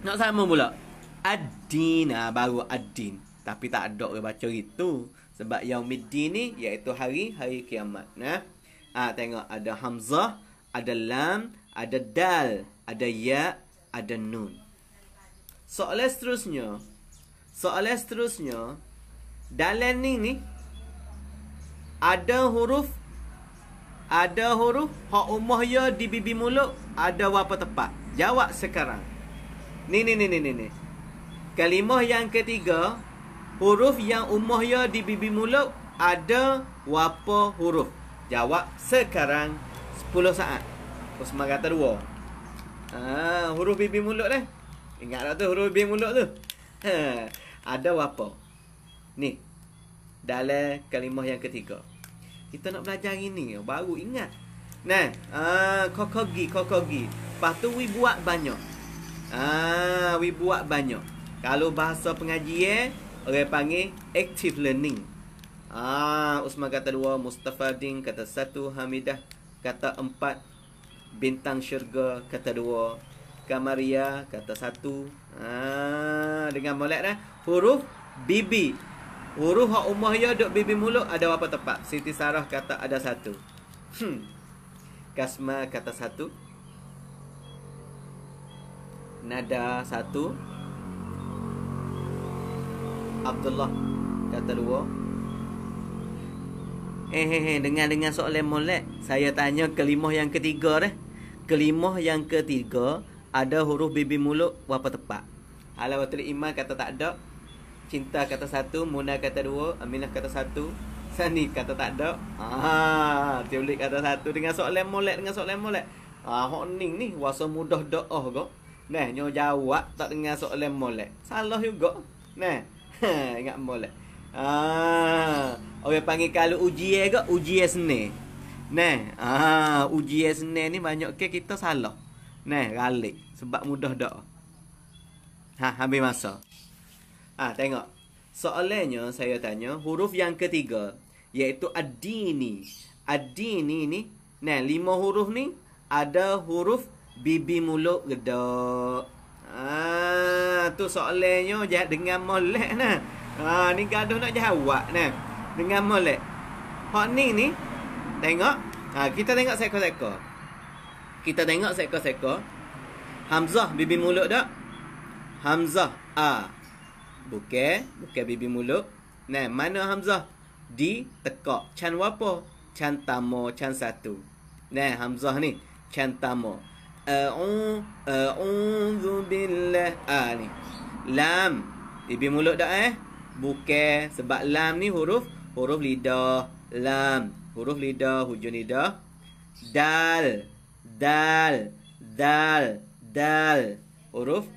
nak sambung pula ad-din ha, baru ad-din tapi tak ada baca itu. Sebab yaumiddin ni iaitu hari hari kiamat. Nah. ha, tengok ada hamzah, ada lam, ada dal, ada ya, ada nun. Soalan seterusnya. Soalan seterusnya dalam ni ni ada huruf ada huruf ha ummah ya di bibi mulut ada apa tepat? Jawab sekarang. Ni ni ni ni ni. Kalimah yang ketiga huruf yang umuhnya di bibi mulut ada berapa huruf? Jawab sekarang 10 saat. Usman oh, kata 2. Ah, ha, huruf bibi mulut leh. Ingat tak tu huruf bibi mulut tu? Ha, ada berapa? Ni. Dalam kalimah yang ketiga. Kita nak belajar ini baru ingat. Nah, ah, kokogi, kokogi. Lepas tu, we buat banyak. Ah, we buat banyak. Kalau bahasa pengajian, Orang panggil active learning. Ah, Usman kata dua, Mustafa ding kata satu, Hamidah kata empat, Bintang Syurga kata dua, Kamaria kata satu. Ah, dengan molek dah. Huruf bibi. Huruf hak umah ya duk bibi mulut ada apa tepat? Siti Sarah kata ada satu. Hmm. Kasma kata satu. Nada satu. Abdullah kata dua. Eh eh eh dengan dengan soalan molek, saya tanya kelimah yang ketiga dah. Kelimah yang ketiga ada huruf bibi mulut berapa tepat? Ala wa iman kata tak ada. Cinta kata satu, munah kata dua, Aminah kata satu, Sani kata tak ada. Ha, ah, Tiulik kata satu dengan soalan molek dengan soalan molek. Ah, hok ning ni wasa mudah doa go Nah, nyo jawab tak dengar soalan molek. Salah juga. Nah. ingat boleh. Ah, orang panggil kalau uji eh ke uji esne. Nah, ah uji esne ni banyak ke kita salah. neh ralik sebab mudah dak. Ha, habis masa. Ah, tengok. Soalannya saya tanya huruf yang ketiga iaitu adini. Adini ni, neh lima huruf ni ada huruf bibi mulut gedak. Ah, tu soalannya ja dengan molek nah. Ha ah, ni gaduh nak jawab nah. Dengan molek. Hak ni ni tengok. Ha ah, kita tengok seko-seko. Kita tengok seko-seko. Hamzah bibi mulut dak? Hamzah a. Ah. Bukan, bukan bibi mulut. Nah, mana Hamzah? Di tekak. Chan apa? Chan tamo, chan satu. Nah, Hamzah ni chan tamo a'udzu billah ah, ni. lam ibi mulut dah eh buka sebab lam ni huruf huruf lidah lam huruf lidah hujung lidah dal dal dal dal huruf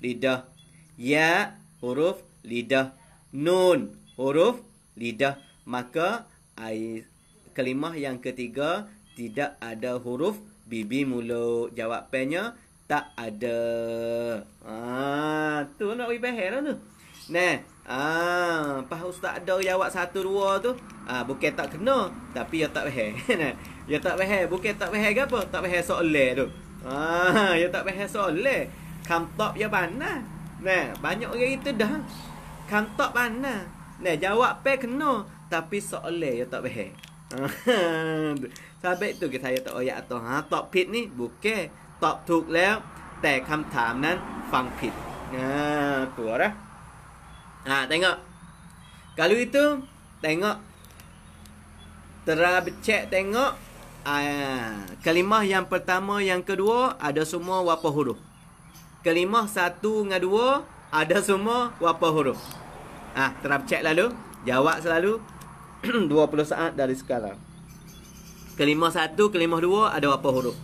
lidah ya huruf lidah nun huruf lidah maka ai kalimah yang ketiga tidak ada huruf Bibi mulut. Jawapannya, tak ada. Ah, tu nak pergi pahala tu. Nah, ah, pas ustaz ada jawab satu dua tu. Ah, bukan tak kena, tapi ya tak pahal. nah, ya tak pahal. Bukan tak pahal apa? Tak pahal soalan tu. Ah, ya tak pahal soalan. Kantop ya mana? Nah, banyak orang itu dah. Kantop mana? Nah, jawab pe kena, tapi soalan ya tak pahal. Sabi tu ke saya tak oya atau ha Tak pit ni buke Tak tuk leo Tak kam tam nan Fang pit ha, Tu lah Ha tengok Kalau itu Tengok Terabcek tengok ha, Kelimah yang pertama Yang kedua Ada semua wapa huruf Kelimah satu dengan dua Ada semua wapa huruf Ha terabcek lalu Jawab selalu 20 saat dari sekarang. Kelima satu, kelima dua ada apa huruf?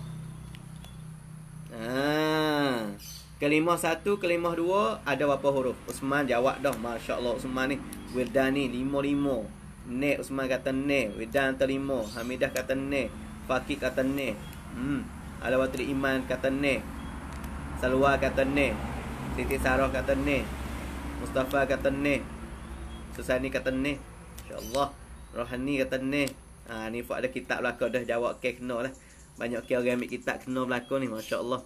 Ah. Kelima satu, kelima dua ada apa huruf? Usman jawab dah. Masya Allah Usman ni. Wildan ni lima lima. Ne Usman kata ne. Wildan terlima. Hamidah kata ne. Fakir kata ne. Hmm. Alawatri Iman kata ne. Salwa kata ne. Siti Sarah kata ne. Mustafa kata ne. Susani kata ne. InsyaAllah. Rohani kata ni. Ha, ni pun ada kitab belakang. Dah jawab ke kena lah. Banyak ke orang ambil kitab kena belakang ni. Masya Allah.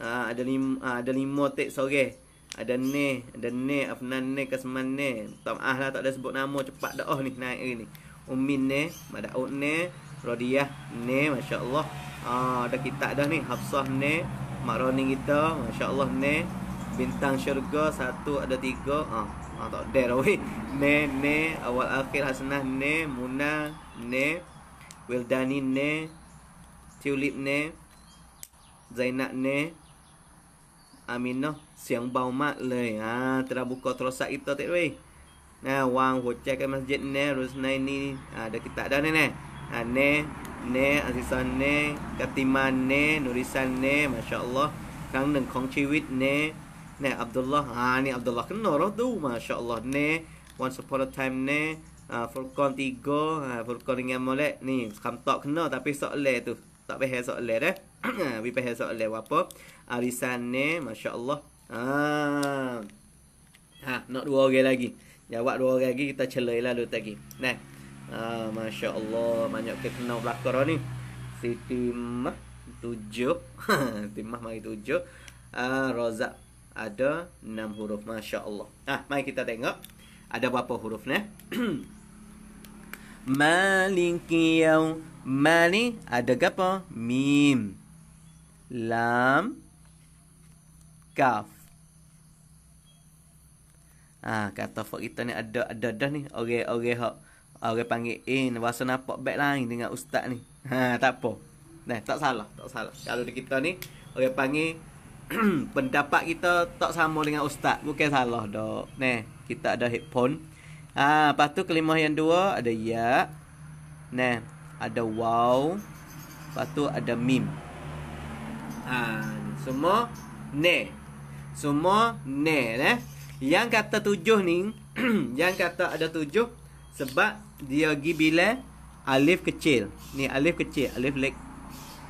Ha, ada lim ha, ada lima teks sore. Ada ni. Ada ni. Afnan ni. Kasman ni. Tak maaf lah. Tak ada sebut nama. Cepat dah oh, ni. Naik ni. Umin ni. Madaud ni. Rodiah ni. Masya Allah. Ha, ada kitab dah ni. Hafsah ni. Mak Roni kita. Masya Allah ni. Bintang syurga. Satu ada tiga. Ha atau dead away ne ne awal akhir hasanah ne muna ne wildani ne tulip ne zainat ne amin siang bau mat le ha tra buka terosak kita tek we nah ha, wang hoce ke masjid ne rusna ini ha, ada kita dah ni ne ha, ne ne azizan ne katiman ne nurisan ne masya Allah. kang neng kong ne. Ni Abdullah. Ha ni Abdullah kenal tu. Masya-Allah. Ni once upon a time ni uh, ha, Furqan 3, ha, Furqan dengan Molek ni kam tak kena tapi soalan tu. Tak payah soalan eh. Ha, tapi payah soalan apa? Arisan ha, ni masya-Allah. Ah, Ha, nak dua orang lagi. Jawab dua orang lagi kita celailah dulu tadi. Nah. Ha, masya-Allah banyak kita kena belakang ni. Siti Mah 7. Siti Mah mari 7. Ah Rozak ada 6 huruf Masya Allah Nah, Mari kita tengok Ada berapa huruf ni Maliki yaw Mali ada apa? Mim Lam Kaf Ah kata fak kita ni ada ada dah ni orang-orang hak orang panggil in bahasa nampak beg lain dengan ustaz ni. Ha tak apa. Nah, tak salah, tak salah. Kalau kita ni orang panggil pendapat kita tak sama dengan ustaz bukan salah dok neh kita ada headphone ah ha, lepas tu kelima yang dua ada ya neh ada wow lepas tu ada mim ha, semua ne semua ne neh yang kata tujuh ni yang kata ada tujuh sebab dia gi bila alif kecil ni alif kecil alif lek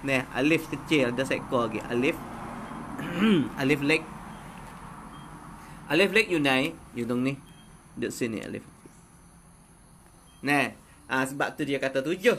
neh alif kecil ada seekor lagi alif Hmm. alif lek alif lek yunai yunung ni duduk sini alif nah ah, sebab tu dia kata tujuh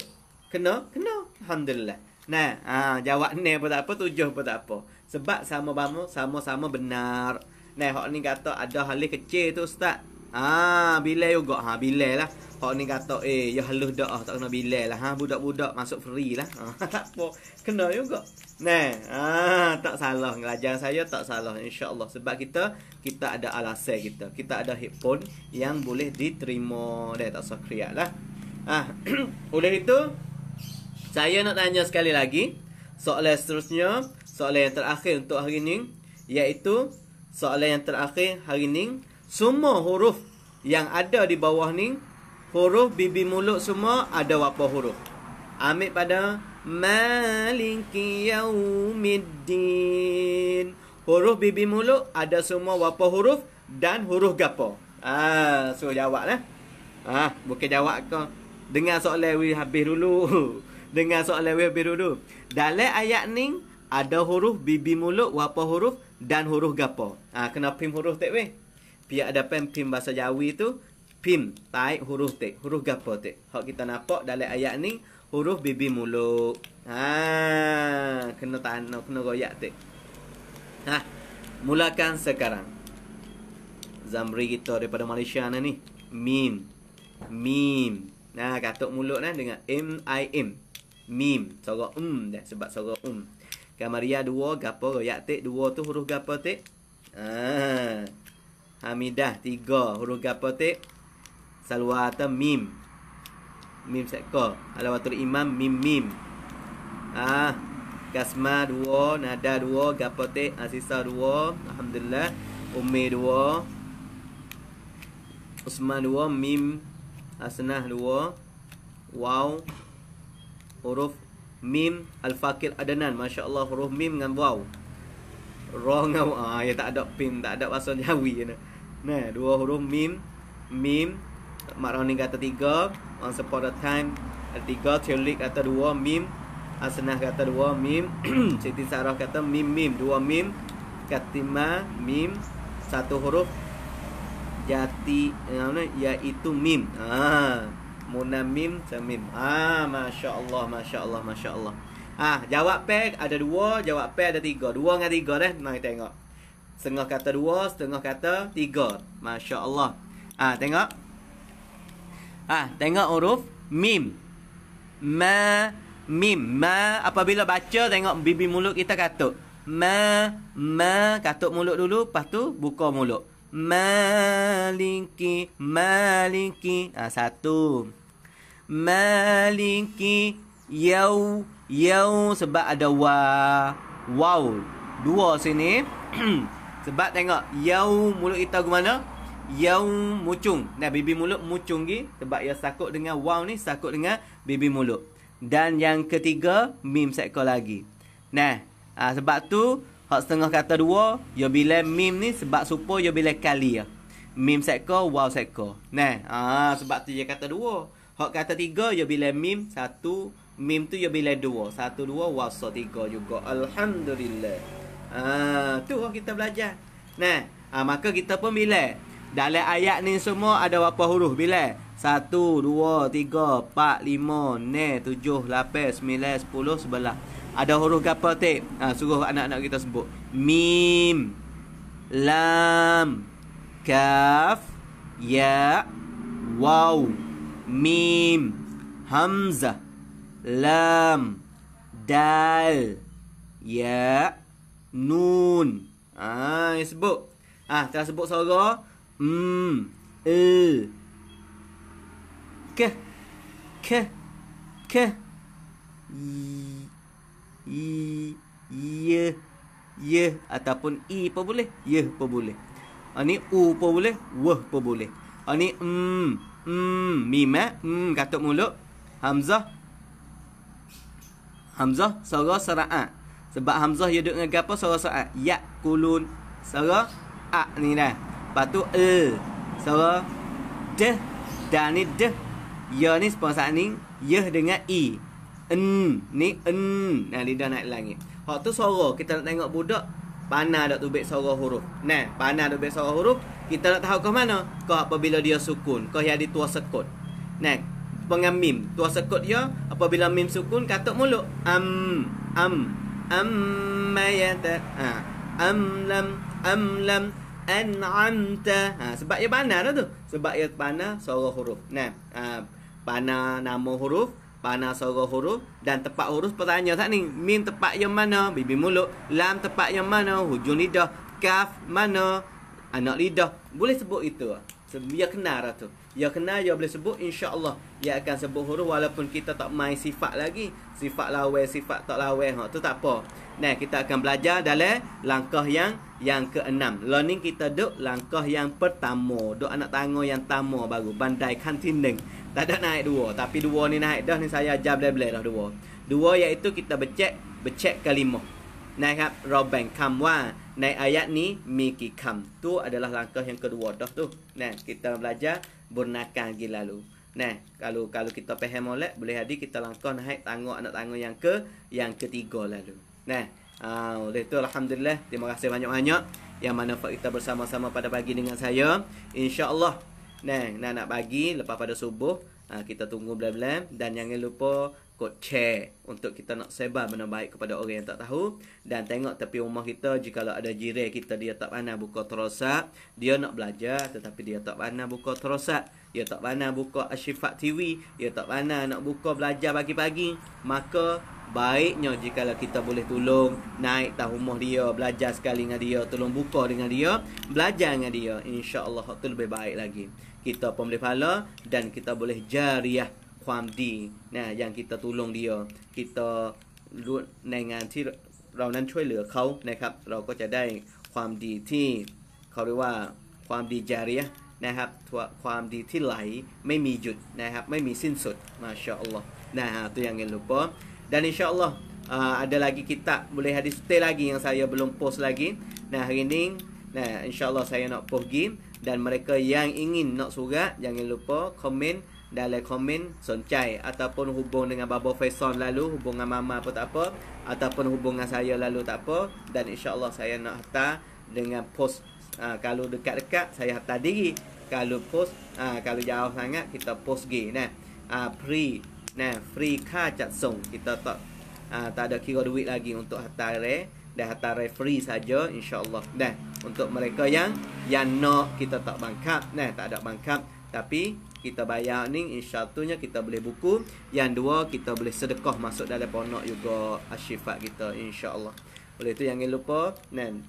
kena kena alhamdulillah nah ah, jawab ni apa tak apa tujuh apa tak apa sebab sama-sama sama-sama benar nah hok ni kata ada alif kecil tu ustaz Ah, ha, bila juga ha bila lah. Kalau ni kata eh ya halus dah ah, tak kena bila lah ha budak-budak masuk free lah. tak apa. Ha, kena juga. Nah, ah tak salah ngelajar saya tak salah insya-Allah sebab kita kita ada alasan kita. Kita ada headphone yang boleh diterima Dah tak usah kriak lah. Ah, oleh itu saya nak tanya sekali lagi soalan seterusnya, soalan yang terakhir untuk hari ini iaitu soalan yang terakhir hari ini semua huruf yang ada di bawah ni huruf bibi mulut semua ada apa huruf ambil pada maliki yaumiddin huruf bibi mulut ada semua apa huruf dan huruf gapo ah so jawab lah ah bukan jawab kau dengar soalan we habis dulu dengar soalan we habis dulu dalam ayat ni ada huruf bibi mulut apa huruf dan huruf gapo ah kena pim huruf tak weh biar ada pen pim bahasa Jawi tu pim tai huruf te huruf gapo te hok kita nampak dalam ayat ni huruf bibi muluk ha kena tano kena goyak te ha mulakan sekarang zamri kita daripada Malaysia ni ni mim mim nah ha, katuk mulut nah dengan m i m mim suara um dah sebab suara um Kamaria dua, gapo goyak tik. Dua tu huruf gapo tik? Ah. Ha. Hamidah tiga huruf gapotik Salwata mim Mim sekor Alawatul imam mim mim Ah, Kasma dua Nada dua Gapotik Asisa dua Alhamdulillah Umi dua Usman dua Mim Asnah dua Wow Huruf Mim alfakir fakir Adnan Masya Allah huruf mim dengan wow wrong ah uh, ya tak ada pin tak ada bahasa jawi kena nah dua huruf mim mim maroni kata tiga on support the time tiga teolik kata dua mim asnah kata dua mim siti sarah kata mim mim dua mim katima mim satu huruf jati mana iaitu mim ah muna mim sa mim ah masyaallah masyaallah masyaallah Masya Ah, ha, jawab pair ada dua, jawab pair ada tiga. Dua dengan tiga dah. Mari tengok. Setengah kata dua, setengah kata tiga. Masya Allah. Ah, ha, tengok. Ah, ha, tengok huruf mim. Ma, mim. Ma, apabila baca tengok bibi mulut kita katuk. Ma, ma, katuk mulut dulu. Lepas tu buka mulut. Maliki, maliki. Ah, ha, satu. Maliki, yau, yau. Yau sebab ada wa Wow Dua sini Sebab tengok Yau mulut kita ke mana Yau mucung Nah bibi mulut mucung ni Sebab ia sakut dengan wow ni Sakut dengan bibi mulut Dan yang ketiga Mim sekol lagi Nah aa, ah, Sebab tu Hak setengah kata dua Ia bila mim ni Sebab supo ia bila kali ya Mim sekol Wow sekol Nah aa, ah, Sebab tu dia kata dua Hak kata tiga Ia bila mim Satu Mim tu ya bila dua. Satu dua, wasa tiga juga. Alhamdulillah. Ah, tu lah kita belajar. Nah, ah, maka kita pun bila. Dalam ayat ni semua ada berapa huruf bila? Satu, dua, tiga, empat, lima, ne, tujuh, lapis, sembilan, sepuluh, sebelah. Ada huruf apa tip? Ah, ha, suruh anak-anak kita sebut. Mim. Lam. Kaf. Ya. Waw. Mim. Hamzah lam dal ya nun ah ha, sebut ah ha, telah sebut suara mm e ke ke ke i i ye ye ataupun i pun boleh ye pun boleh ani ha, u pun boleh w pun boleh ani ha, mm mm mim mm katuk mulut hamzah Hamzah suara sara'at Sebab Hamzah dia duduk dengan gapa suara sara'at Yak kulun suara a' ni dah Lepas tu e Suara D. Dan ni de Ya ni sepuluh saat ni Ya dengan i N Ni N. Nah lidah naik langit Hak tu suara kita nak tengok budak Panah dah tubik suara huruf Nah panah dah tubik suara huruf Kita nak tahu ke mana Kau apabila dia sukun Kau yang dituas sekut Nah pengam mim. Tua sekut ya, apabila mim sukun, katak mulut. Am, am, am, mayata, ha. am, lam, am, lam, an'amta. Ha. Sebab ia panah lah tu. Sebab ia panah suara huruf. Nah, ha. panah nama huruf, panah suara huruf, dan tempat huruf pertanyaan tak ni. Mim tempat yang mana? Bibi mulut. Lam tempat yang mana? Hujung lidah. Kaf mana? Anak lidah. Boleh sebut itu lah. Sebab ia kenal lah tu. Ya kena, ya boleh sebut insya Allah, Ya akan sebut huruf Walaupun kita tak main sifat lagi Sifat lawai, sifat tak lawai ha, tu tak apa Nah, kita akan belajar dalam Langkah yang yang keenam Learning kita duk Langkah yang pertama Duk anak tangga yang tamu baru Bandai kantineng Tak ada naik dua Tapi dua ni naik dah ni Saya ajar bila-bila dah dua Dua iaitu kita becek Becek kalimah. Nah, kan? Robin, come Naik ayat ni Miki kam Tu adalah langkah yang kedua dah tu Nah kita belajar Bernakan lagi lalu Nah kalau kalau kita faham oleh Boleh jadi kita langkah naik tangguh anak tangguh yang ke Yang ketiga lalu Nah uh, Oleh tu Alhamdulillah Terima kasih banyak-banyak Yang mana kita bersama-sama pada pagi dengan saya InsyaAllah Nah, nak, nak pagi lepas pada subuh ah, kita tunggu belah-belah dan jangan lupa kot share untuk kita nak sebar benda baik kepada orang yang tak tahu dan tengok tapi rumah kita jika ada jiran kita dia tak pandai buka terosak dia nak belajar tetapi dia tak pandai buka terosak dia tak pandai buka Asyifat TV dia tak pandai nak buka belajar pagi-pagi maka baiknya jika kita boleh tolong naik tahu rumah dia belajar sekali dengan dia tolong buka dengan dia belajar dengan dia insya-Allah itu lebih baik lagi kita pun boleh pahala dan kita boleh jariah ความดีนะอย่างกิตตตูลงเดียวกิตตรูในงานที่เรานั้นช่วยเหลือเขานะครับ เราก็จะได้ความดีที่เขาเรียกว่าความดีจริยนะครับทวความดีที่ไหลไม่มีหยุดนะครับไม่มีสิ้นสุดมาชาอัลลอฮ์นะตัวอย่างเงี้ลูกผมดังนั้นชาอัลลอฮ์ ada lagi kita boleh hadis t lagi yang saya belum post lagi nah hari ini nah insyaallah saya nak pergi dan mereka yang ingin nak surat jangan lupa komen dalam komen Soncai ataupun hubung dengan Baba Faison lalu hubung dengan mama apa tak apa ataupun hubung dengan saya lalu tak apa dan insyaallah saya nak hantar dengan post ha, kalau dekat-dekat saya hantar diri kalau post ha, kalau jauh sangat kita post gay nah ha, free nah free car cat song kita tak ha, tak ada kira duit lagi untuk hantar re dan hantar re free saja insyaallah dan untuk mereka yang yang nak kita tak bangkap nah tak ada bangkap tapi kita bayar ni insyaallahnya kita boleh buku yang dua kita boleh sedekah masuk dalam ponok juga asyifat kita insyaallah oleh itu jangan lupa nen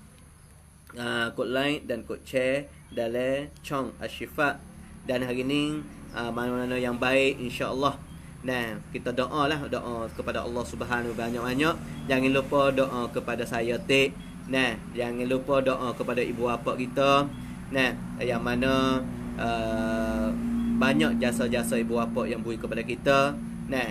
uh, ah, kod like dan kod share dalam chong asyifat dan hari ni uh, mana-mana yang baik insyaallah Nen kita doa lah doa kepada Allah Subhanahu banyak-banyak. Jangan lupa doa kepada saya Tik. Nah, jangan lupa doa kepada ibu bapa kita. Nen yang mana uh, banyak jasa-jasa ibu bapa yang beri kepada kita. Nah,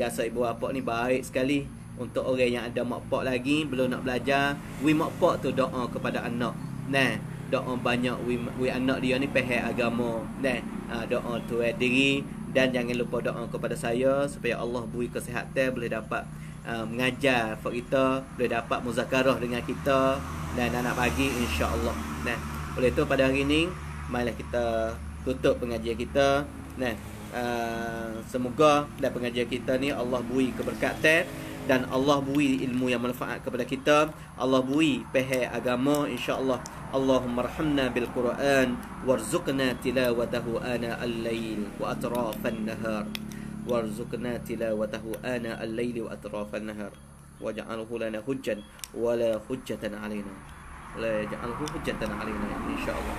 jasa ibu bapa ni baik sekali untuk orang yang ada mak pak lagi belum nak belajar, we mak pak tu doa kepada anak. Nah, doa banyak we, we anak dia ni pehek agama. Nah, ah, doa tu eh, diri dan jangan lupa doa kepada saya supaya Allah beri kesihatan boleh dapat uh, mengajar for kita, boleh dapat muzakarah dengan kita dan anak pagi insya-Allah. Nah, oleh itu pada hari ini marilah kita tutup pengajian kita nah uh, semoga dalam pengajian kita ni Allah bui keberkatan dan Allah bui ilmu yang manfaat kepada kita Allah bui pehe agama insyaallah Allahumma rahmna bil Quran warzuqna tilawatahu ana al-lail wa atraf an-nahar warzuqna tilawatahu ana al-lail wa atraf an-nahar waj'alhu lana hujjan wala hujjatan alaina la yaj'alhu hujjatan alaina insyaallah